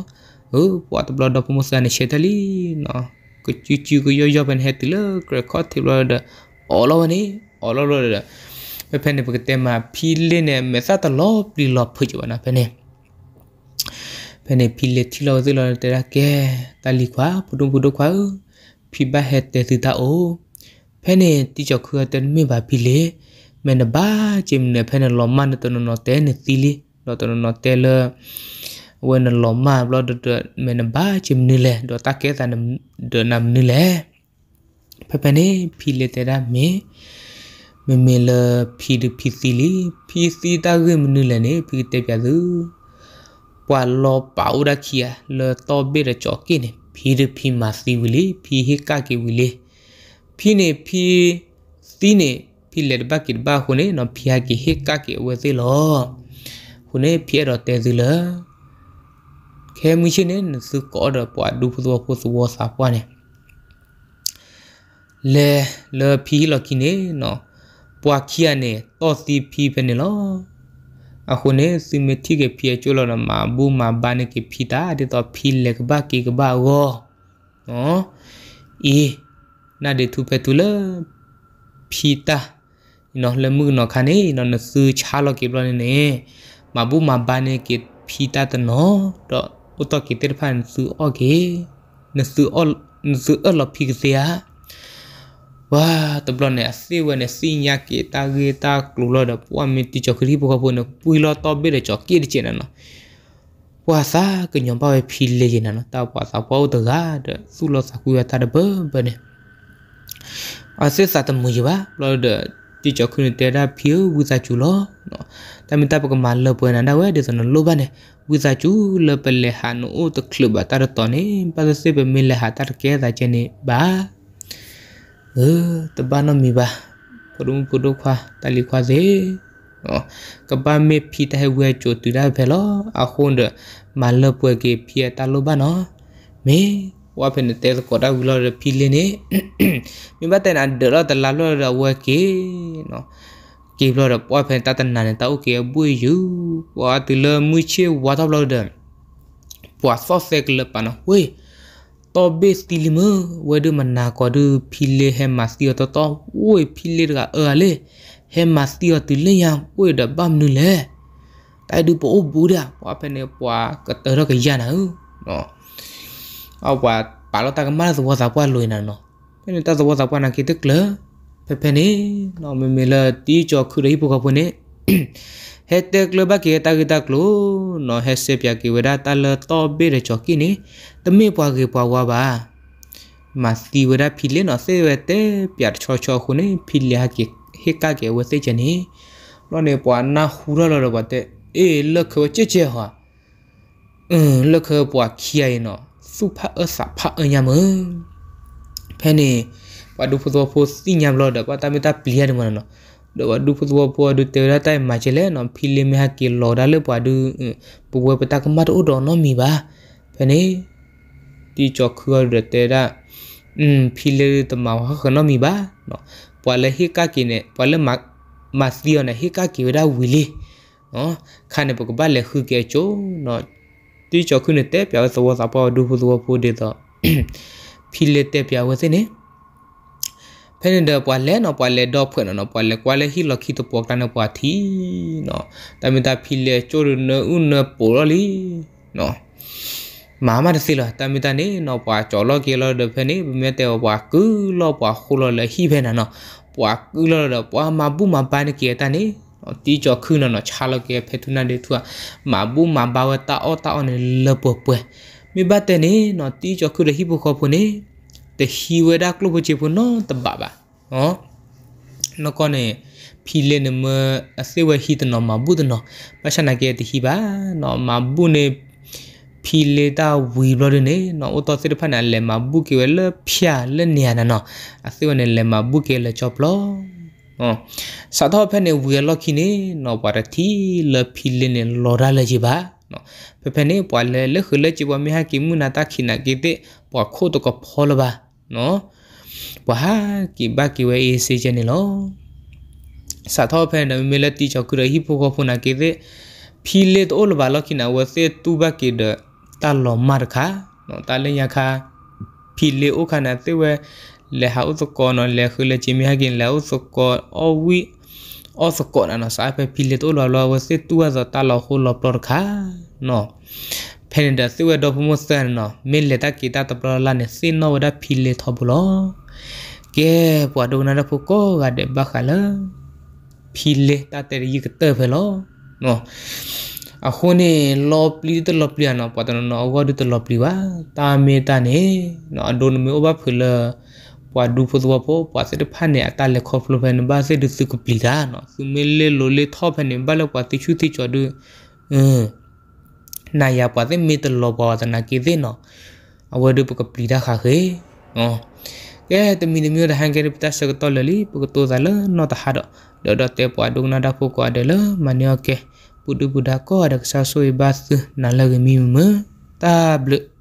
เออพอตบลอดอพมุสานเชตลีนะก็ชิชิก็ย่อยเป็นเหตุเลกระคอที่บลอดออลวันนี้ออลลอดไม่เพนี่เนปกเตมาพี่เลเนี่ยเมื่อซาตลอบลีลอบพจวนนะเพนี่เพนเนพี่เลที่เราจะลอเตระแกตาลีควาปุดุปุดุควาพี่บ้าเฮตเตติตาโอเพนเนที่จะคือเตนไม่บาพี่เลမန်ဘာချင်းနေဖဲနလောမန်တနနော်တဲနေသီလီလောတနနော်တဲလဝဲနလောမဘလောဒတမန်ဘာချင်းနေလေဒတာကဲတန်ဒနမ်နေလေဖပနေဖီလေတဲရမေမေမေလဖီဒဖီသီလီဖီစီတာဂမနေလေနေဖီတဲပြစုပွာလောပါဝဒခီယာလောတော်ဘေရချောကိနေဖီဒဖီမာစီဝီလီဖီဟေကာကေဝီလီဖီနေဖီစီနေဖိလက်ဘကိဘာခုနေနော်ဖီယာကိဟိကာကိဝဲသိလောခုနေဖီရတော့တဲသီလာခဲမှုရှိနေစုကောတော့ပွားဒူဖသောဖို့သောစာပွားနေလေလေဖီလကိနေနော်ပွားခိယနေတော့စီဖီပဲနေလောအခုနေစီမတိကဖီချိုလောမှာဘူးမှာဘာနေကဖီတာဒီတော့ဖီလက်ဘကိကဘာဝနော်အေးနာဒေသူဖက်သူလဖီတာနော်လမှုနော်ခနေနော်နဆူချာလောက်ကေဘလနေမဘူးမဘာနေကေဖီတာတနော်တော့ဥတကေတေဖန်ဆူအော်ကေနဆူအော်နဆူအော်လောက်ဖီကစီယာဝါတဘလနဲ့အစီဝနဲ့စီညာကေတာဂေတာကလူလော်တော့ပွားမီတီချော်ခရီးဘောကဖို့နော်ပွီလော်တော့ပဲချော်ကေတချင်နော်ပွာစာကညံပါပဲဖီလေရင်နော်တာပွာစာဘောတကားတဲ့ဆူလော်စကူရတာဘဘနဲ့အစစ်စတမှုရပါလော်တဲ့တိကျခုနတဲတာဖီဝူဇာချူလောနော်တမီတပ်ကမလပွေနန္ဒဝဲဒီစနလိုပါနေဝူဇာချူလပလေဟာနိုတကလဘတာတော်နေပါစေပမီလဟာတာကဲဒါချနေဘာเออตบานมีบาปรุงปุรุควาตาลิควาเซอ๋อกบาเมพีตาเฮเวจตุดาเพลออาคนเดมาเลปวยเกเพียตาโลบานอเมဝါဖင်တဲကောတာဂူလာရဖီလင်းနေမိဘတန်အဒရတလာလောရဝကေနော်ကေဘလရပွားဖင်တတနာနေတောက်ကေဘွေယူဝါတလမွချေဝါတော့လောဒန်ပွားဆော့ဆက်ကလပနဝေးတော့ဘေးစတီလီမဝဲဒမနာကောဒူဖီလေဟဲမစတီတော့တော့ဝေးဖီလေကအာလေဟဲမစတီတူလေယံဝေးဒဘမ်နူလေတိုက်ဒူပိုဘူဒါပွားဖင်နေပွားကတရကရနာနော်เอาว่าป่าเราตากมาสวสาวว่าลุยนั่นเนาะเป็นตาสวสาวว่านักคิดตึกเลยเพ่ๆนี่เนาะไม่มีเลยตีจอคือได้พวกคนนี้เฮตึกเลยบ้าเกตากิตากลูเนาะเฮเสียบยากิเวลาตาเลตอเบรจอกินี่ตมีพวกเกพวกว่าบ้ามาสีเวลาพิเลเนาะเสวเตปยัดชอชอคนนี้พิเลฮะเกเฮกาเกวเสจนี่เราเนี่ยปวนาฮูระเราบ่เตเอเลิกเขาเจ๊เจ๊ฮะเออเลิกเขาปวขี้ไอเนาะสุภาเอสัพพะเอยามเอแพนี่ว่าดูฟุตบอลพูสิญามรอดกว่าตามิตาเปลี่ยนมันเนาะเดี๋ยวว่าดูฟุตบอลพูดูเตระไตมาเจเลนอพิเลมฮากิลอดาเลปว่าดูปุบวยปตากมาดอุดอนอมีบาแพนี่ที่จอกคือเดเตระอืมพิเลตมาฮะคนอมีบาเนาะปว่าเลยฮิกากินเนี่ยปว่าเลยมักมาเสียนะฮิกากิวดาวิลีเนาะคันเนี่ยปกบ้านเลยคือแกโจเนาะတီချောခုနဲ့တဲ့ပြသဝစာပေါ်ဒူဟုသဝဖို့ဒေတာဖီလက်တဲ့ပြဝစနေဖဲနေတဲ့ပွာလဲနော်ပွာလဲတော့ဖွင့်နော်ပွာလဲကွာလဲဟီလခီတပွာကနပွာသီနော်တမင်တာဖီလက်ချိုရနဥနပိုရလီနော်မာမတစီလာတမီတနေနော်ပွာကြော်လော့ကေလော့ဒဖနေမြတ်တဲ့ပွာကူလော့ပွာခူလော့လဟိဖဲနာနော်ပွာကူလော့တော့ပွာမပူမပန်းကေတနေတီကြောခုနော်နော်ချာလကေဖေသူနန်ဒေသူမဘူးမဘာဝတာအော်တာအော်နေလပပွဲမိဘတဲ့နေနော်တီကြောခုရဟိဘခဖုန်နေတဟီဝဒါကလဘချေဖုန်နော်တဘာဘာဟောနကောနေဖီလေနမ အစေဝဟိတနော်မဘူးတနော်ပရှနာကေတဟီဘာနော်မဘူးနေဖီလေတာဝီဘလော်ဒနေနော်အတော်စစ်ဖက်နာလဲမဘူးကေဝဲလဖျာလဲနေရနာနော်အစေဝနေလဲမဘူးကေလဲချော့ပလောစာတော့ဖက်နေဝေလောက်ခိနေနော်ပါရတီလဖီလနေလော်ရာလေကြီးပါနော်ဖဖနေပွာလေလခလေချီဘမီဟာကိမူနာတာခိနာကိတဲ့ပွာခိုတကဖောလပါနော်ပွာဟာကိဘကိဝေအေစီချနေလောစာတော့ဖက်နေမေလတီချောကရဟိဖိုကဖနာကိတဲ့ဖီလေတိုလပါလောက်ခိနာဝစေတူဘကိဒတာလောမာခါနော်တာလေညာခါဖီလေအိုခနာသေဝလေဟာဥစကောနလေခူလေချီမီဟာကင်လေဥစကောအဝီအစကောနနစာဖဲဖီလေတိုလောလောဝစစ်တူဇတာလောခိုလောပလောခါနော်ဖဲနေတာစွေတော့ဖမစန်နော်မင်းလေတာကီတာတပလောလာနေစင်နော်ဝဒဖီလေထဘလောကဲပွာဒုနာရဖုကောကတဲ့ဘခလာဖီလေတာတရီကတဲ့ဖဲလောနော်အခုနေလော်ပလီတလော်ပလီနော်ပတ်နော်ဝဒတလော်ပလီပါတာမေတာနေနော်ဒုန်မေအိုဘဖူလာပွာဒူဖိုသဝဖို့ပွာစစ်တဖတ်နေအတလက်ခေါဖလိုဖန်ဘာစစ်ဒစုကပလီဒါနော်စုမဲလေလိုလေထောဖန်နေဘလောက်ပွာတိချူတိချော်ဒူအင်းနာယာပွာစစ်မေတလောပွာသနာကေသိနော်အဝဒုပကပလီဒါခါခေနော်ကဲတမီနမျိုးတဟန်ကရပတဆကတော်လလီပကတိုဇာလနော်တဟာဒဒေါ်ဒတေပွာဒုနာဒါဖုကွာဒလမနီယကေပုဒုပုဒါကောဒကဆာဆွေဘတ်နာလဂမီမတာဘလ